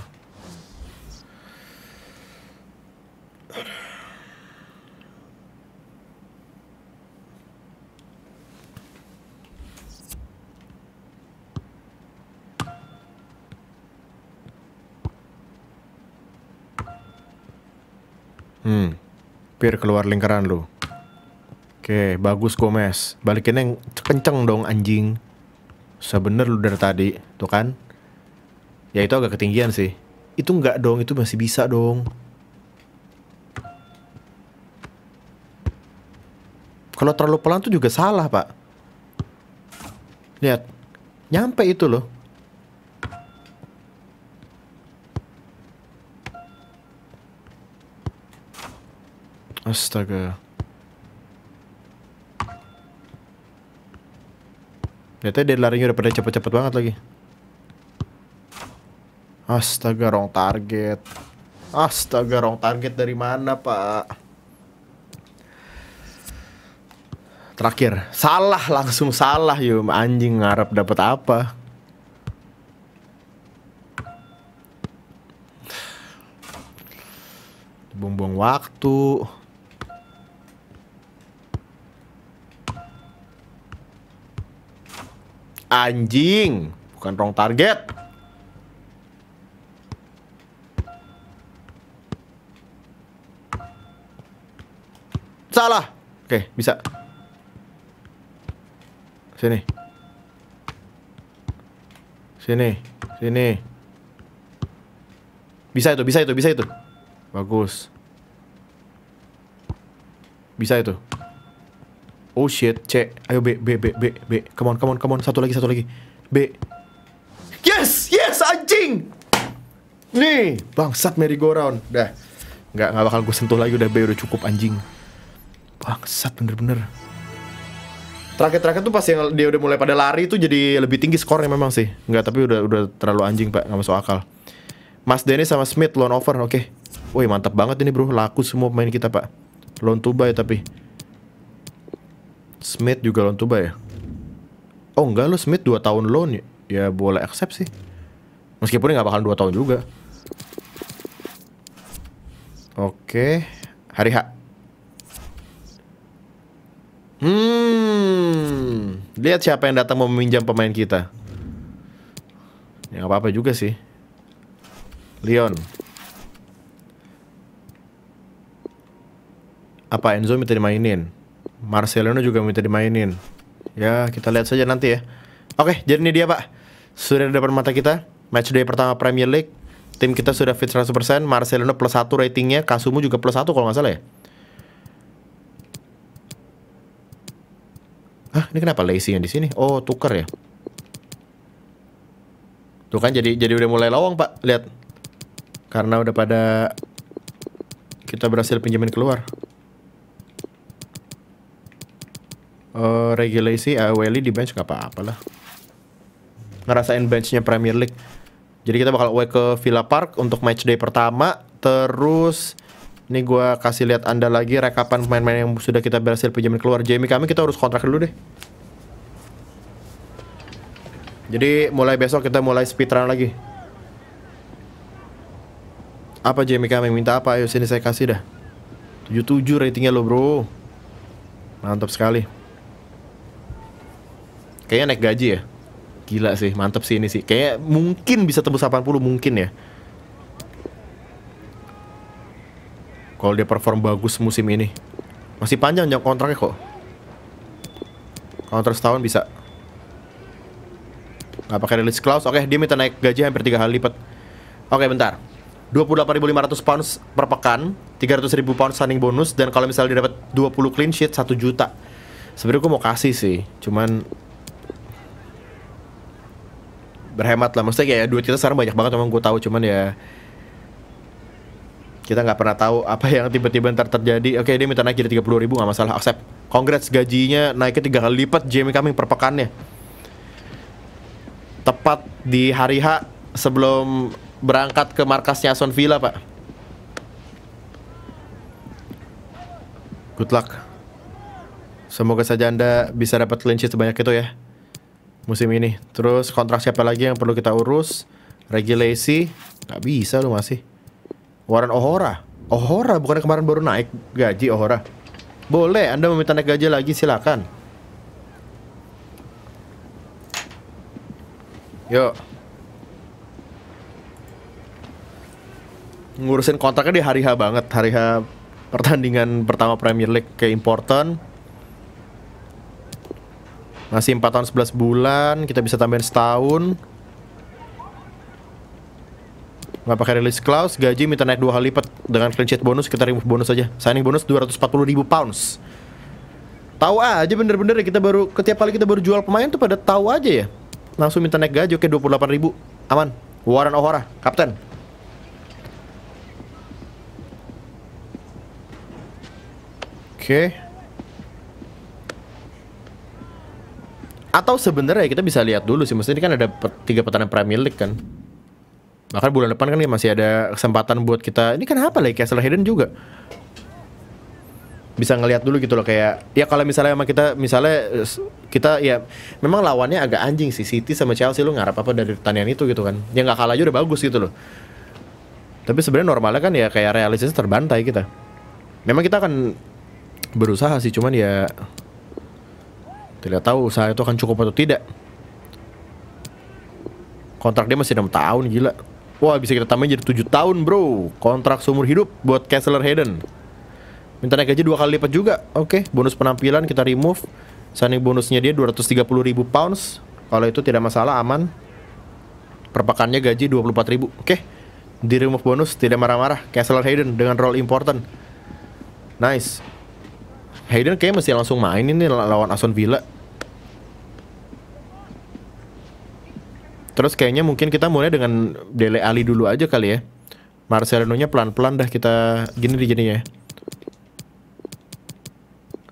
Hmm. Pir keluar lingkaran lu. Oke, bagus Gomez. Balikin yang, kenceng dong anjing sebener lu dari tadi tuh kan ya itu agak ketinggian sih itu enggak dong itu masih bisa dong kalau terlalu pelan tuh juga salah pak lihat nyampe itu loh Astaga. Ternyata dia larinya udah pada cepet-cepet banget lagi. Astaga, wrong target. Astaga, wrong target dari mana, Pak? Terakhir, salah langsung salah, yuk Anjing ngarep dapat apa? buang waktu. Anjing, bukan wrong target. Salah. Oke, bisa. Sini. Sini, sini. Bisa itu, bisa itu, bisa itu. Bagus. Bisa itu. Oh shit, C. Ayo B, B, B, B, B. Come on, come on, come on. Satu lagi, satu lagi. B. Yes, yes, anjing. Nih, bangsat merry go round. Dah. Nggak, nggak bakal gue sentuh lagi. Udah B, udah cukup anjing. Bangsat bener-bener. Terakhir-terakhir tuh pas yang dia udah mulai pada lari tuh jadi lebih tinggi skornya memang sih. Nggak, tapi udah udah terlalu anjing, Pak. Nggak masuk akal. Mas Denny sama Smith loan over, oke. Okay. Woi, mantap banget ini, Bro. Laku semua pemain kita, Pak. Loan to buy ya, tapi. Smith juga loan tuh ya? Oh enggak lo Smith 2 tahun loan ya? boleh accept sih. Meskipun nggak bakal 2 tahun juga. Oke, hari H. Hmm, lihat siapa yang datang mau meminjam pemain kita. Ya gak apa-apa juga sih. Leon. Apa Enzo minta dimainin? Marcelino juga minta dimainin. Ya, kita lihat saja nanti ya. Oke, jadi ini dia Pak. Sudah di depan mata kita. Match day pertama Premier League. Tim kita sudah fit 100%, Marcelino plus 1 ratingnya, Kasumu juga plus 1 kalau nggak salah ya. Hah, ini kenapa lazy yang di sini? Oh, tuker ya. Tuh kan jadi jadi udah mulai lowong, Pak. Lihat. Karena udah pada kita berhasil pinjamin keluar. uh, regulasi Aweli di bench gak apa-apa lah ngerasain benchnya Premier League jadi kita bakal away ke Villa Park untuk match day pertama terus ini gue kasih lihat anda lagi rekapan pemain-pemain yang sudah kita berhasil pinjamin keluar Jamie kami kita harus kontrak dulu deh jadi mulai besok kita mulai speed run lagi apa Jamie kami minta apa ayo sini saya kasih dah 77 ratingnya lo bro mantap sekali Kayaknya naik gaji ya. Gila sih, mantep sih ini sih. Kayak mungkin bisa tembus 80 mungkin ya. Kalau dia perform bagus musim ini. Masih panjang jam kontraknya kok. Kontrak setahun bisa. Gak pakai release clause. Oke, dia minta naik gaji hampir tiga kali lipat. Oke, bentar. 28.500 pounds per pekan, 300.000 pounds signing bonus dan kalau misalnya dia dapat 20 clean sheet 1 juta. Sebenarnya gue mau kasih sih, cuman berhemat lah maksudnya kayak duit kita sekarang banyak banget emang gue tahu cuman ya kita nggak pernah tahu apa [LAUGHS] yang tiba-tiba ntar terjadi oke dia minta naik jadi tiga puluh ribu nggak masalah accept congrats gajinya naiknya tiga kali lipat Jamie Cumming per pekannya tepat di hari H sebelum berangkat ke markasnya Aston Villa pak good luck semoga saja anda bisa dapat clean sebanyak itu ya musim ini. Terus kontrak siapa lagi yang perlu kita urus? Regulasi nggak bisa lu masih. Warren Ohora. Ohora bukannya kemarin baru naik gaji Ohora. Boleh, Anda meminta naik gaji lagi silakan. Yuk. Ngurusin kontraknya di hari H banget, hari H pertandingan pertama Premier League kayak important masih 4 tahun 11 bulan, kita bisa tambahin setahun. Gak pakai release clause, gaji minta naik dua kali lipat dengan clean sheet bonus kita remove bonus aja. Signing bonus 240 ribu pounds. Tahu aja bener-bener ya kita baru ketiap kali kita baru jual pemain tuh pada tahu aja ya. Langsung minta naik gaji oke 28 ribu. Aman. Warren ohora, kapten. Oke. Okay. Atau sebenarnya ya, kita bisa lihat dulu sih, mesti ini kan ada tiga pertandingan Premier League kan. Bahkan bulan depan kan masih ada kesempatan buat kita. Ini kan apa lagi ya? Castle Hidden juga. Bisa ngelihat dulu gitu loh kayak ya kalau misalnya emang kita misalnya kita ya memang lawannya agak anjing sih City sama Chelsea lu ngarap apa dari pertandingan itu gitu kan. Ya nggak kalah aja udah bagus gitu loh. Tapi sebenarnya normalnya kan ya kayak realisasi terbantai kita. Memang kita akan berusaha sih cuman ya tidak tahu usaha itu akan cukup atau tidak. Kontrak dia masih 6 tahun, gila. Wah, bisa kita tambah jadi 7 tahun, bro. Kontrak seumur hidup buat Kessler Hayden. Minta naik gaji dua kali lipat juga. Oke, okay. bonus penampilan kita remove. Signing bonusnya dia 230 ribu pounds. Kalau itu tidak masalah, aman. Perpakannya gaji 24 ribu. Oke, okay. di remove bonus, tidak marah-marah. Kessler Hayden dengan role important. Nice. Hayden kayaknya mesti langsung main ini lawan Aston Villa. Terus kayaknya mungkin kita mulai dengan Dele Ali dulu aja kali ya. Marcelino-nya pelan-pelan dah kita gini di gini ya.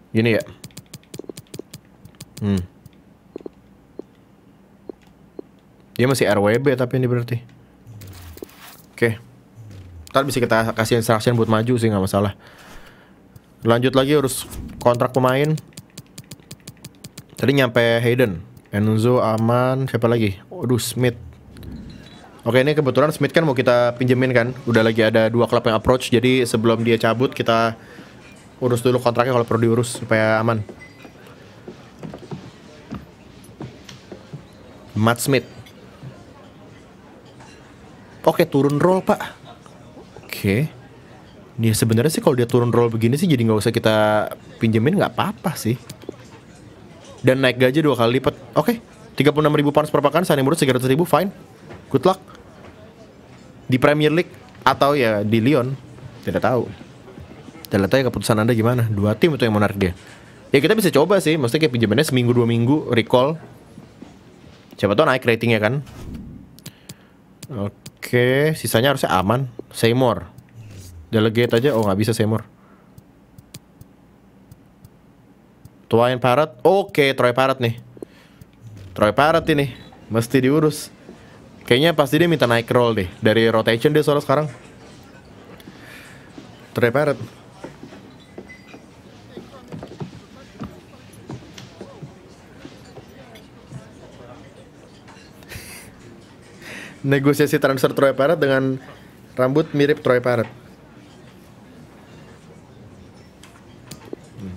Gini ya. Hmm. Dia masih RWB tapi ini berarti. Oke. Okay. Ntar bisa kita kasih instruction buat maju sih nggak masalah. Lanjut lagi harus kontrak pemain. Tadi nyampe Hayden. Enzo aman siapa lagi waduh Smith Oke ini kebetulan Smith kan mau kita pinjemin kan Udah lagi ada dua klub yang approach Jadi sebelum dia cabut kita urus dulu kontraknya kalau perlu diurus supaya aman Matt Smith Oke turun roll pak Oke Nih sebenarnya sih kalau dia turun roll begini sih jadi nggak usah kita pinjemin nggak apa-apa sih dan naik gaji dua kali lipat. Oke, okay. enam ribu pounds per pekan, Sunny Murut 300 ribu, fine. Good luck. Di Premier League atau ya di Lyon, tidak tahu. Dan lihat keputusan Anda gimana. Dua tim itu yang menarik dia. Ya kita bisa coba sih, maksudnya kayak pinjamannya seminggu dua minggu, recall. Siapa tahu naik ratingnya kan. Oke, sisanya harusnya aman. Seymour. Delegate aja, oh nggak bisa Seymour. Twine Parrot. Oke, Troy Parrot nih. Troy Parrot ini. Mesti diurus. Kayaknya pasti dia minta naik roll deh. Dari rotation dia soalnya sekarang. Troy Parrot. [LAUGHS] Negosiasi transfer Troy Parrot dengan rambut mirip Troy Parrot. Hmm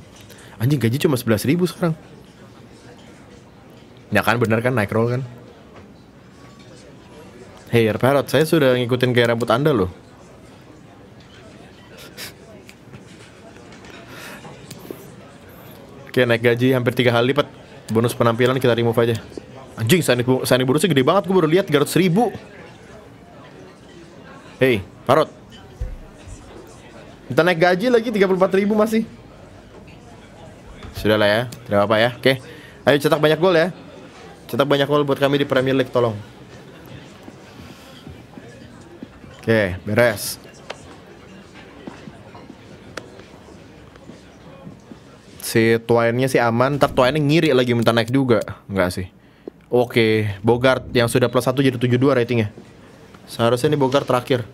anjing gaji cuma sebelas ribu sekarang ya kan benar kan naik roll kan Hey, Parrot, saya sudah ngikutin gaya rambut Anda loh. [LAUGHS] Oke, naik gaji hampir tiga kali lipat. Bonus penampilan kita remove aja. Anjing, signing, signing bonusnya gede banget. Gue baru lihat 300 ribu. Hey, Parrot. Kita naik gaji lagi 34 ribu masih. Sudah lah ya, tidak apa-apa ya. Oke. Ayo cetak banyak gol ya. Cetak banyak gol buat kami di Premier League tolong. Oke, beres. si tuainnya sih aman ntar tuainnya ngiri lagi minta naik juga enggak sih oke Bogart yang sudah plus 1 jadi 72 ratingnya seharusnya ini Bogart terakhir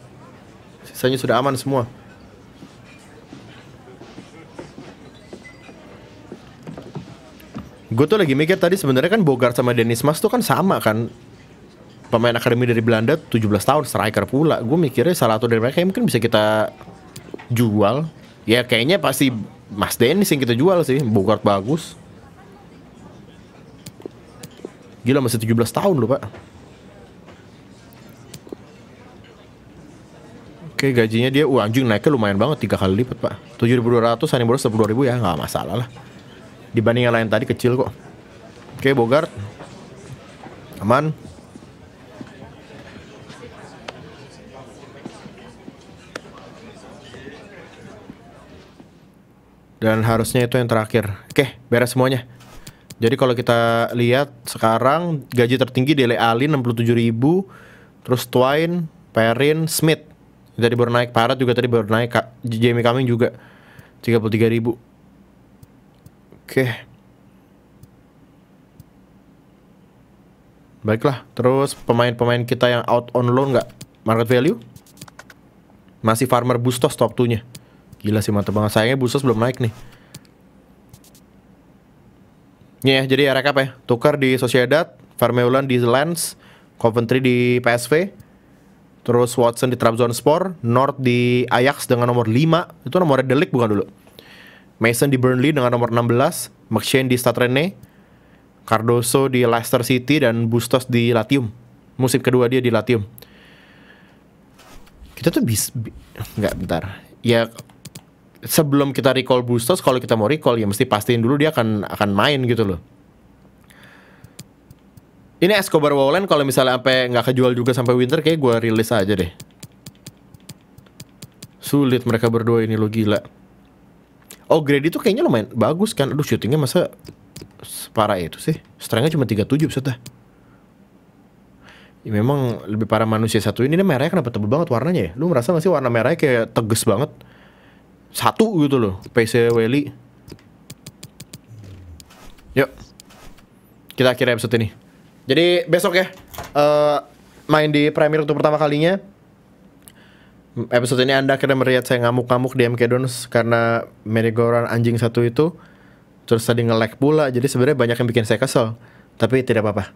sisanya sudah aman semua Gue tuh lagi mikir tadi sebenarnya kan Bogart sama Dennis Mas tuh kan sama kan pemain akademi dari Belanda 17 tahun striker pula. Gue mikirnya salah satu dari mereka yang mungkin bisa kita jual. Ya kayaknya pasti Mas Dennis yang kita jual sih. Bogart bagus. Gila masih 17 tahun loh, Pak. Oke, gajinya dia uh, anjing naiknya lumayan banget tiga kali lipat, Pak. 7.200 sepuluh 10.000 ya, nggak masalah lah dibanding yang lain tadi kecil kok oke Bogart aman dan harusnya itu yang terakhir. Oke, beres semuanya. Jadi kalau kita lihat sekarang gaji tertinggi Dele Alli 67.000, terus Twain, Perrin, Smith. Jadi baru naik Parat juga tadi baru naik Jamie Cumming juga 33.000. Oke. Baiklah, terus pemain-pemain kita yang out on loan nggak? Market value? Masih farmer Bustos top 2 Gila sih mantap banget. Sayangnya Bustos belum naik nih. Ya, jadi ya apa? ya. Tukar di Sociedad, Vermeulen di Lens, Coventry di PSV, terus Watson di Trabzonspor, North di Ajax dengan nomor 5. Itu nomor delik bukan dulu? Mason di Burnley dengan nomor 16, McShane di Stade Rennais, Cardoso di Leicester City dan Bustos di Latium. Musim kedua dia di Latium. Kita tuh bisa, Bi nggak bentar. Ya sebelum kita recall Bustos kalau kita mau recall ya mesti pastiin dulu dia akan akan main gitu loh. Ini Escobar Wowland kalau misalnya sampai nggak kejual juga sampai winter kayak gue rilis aja deh. Sulit mereka berdua ini lo gila. Oh Grady tuh kayaknya lumayan bagus kan Aduh syutingnya masa Separah itu sih Strengnya cuma 37 peserta ya, Memang lebih parah manusia satu ini Ini merahnya kenapa tebel banget warnanya ya Lu merasa gak sih warna merahnya kayak teges banget Satu gitu loh PC Welly Yuk Kita akhirnya episode ini Jadi besok ya uh, Main di Premier untuk pertama kalinya episode ini Anda akhirnya melihat saya ngamuk-ngamuk di MK Dons karena Merigoran anjing satu itu terus tadi nge-lag pula. Jadi sebenarnya banyak yang bikin saya kesel. Tapi tidak apa-apa.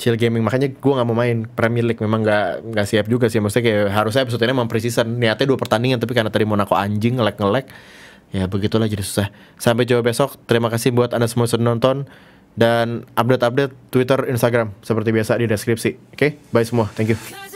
Chill gaming makanya gue nggak mau main Premier League memang nggak nggak siap juga sih maksudnya kayak harusnya episode ini mempresisen niatnya dua pertandingan tapi karena tadi Monaco anjing ngelek ngelek ya begitulah jadi susah sampai jumpa besok terima kasih buat anda semua sudah nonton dan update-update Twitter, Instagram seperti biasa di deskripsi. Oke, okay? bye semua. Thank you.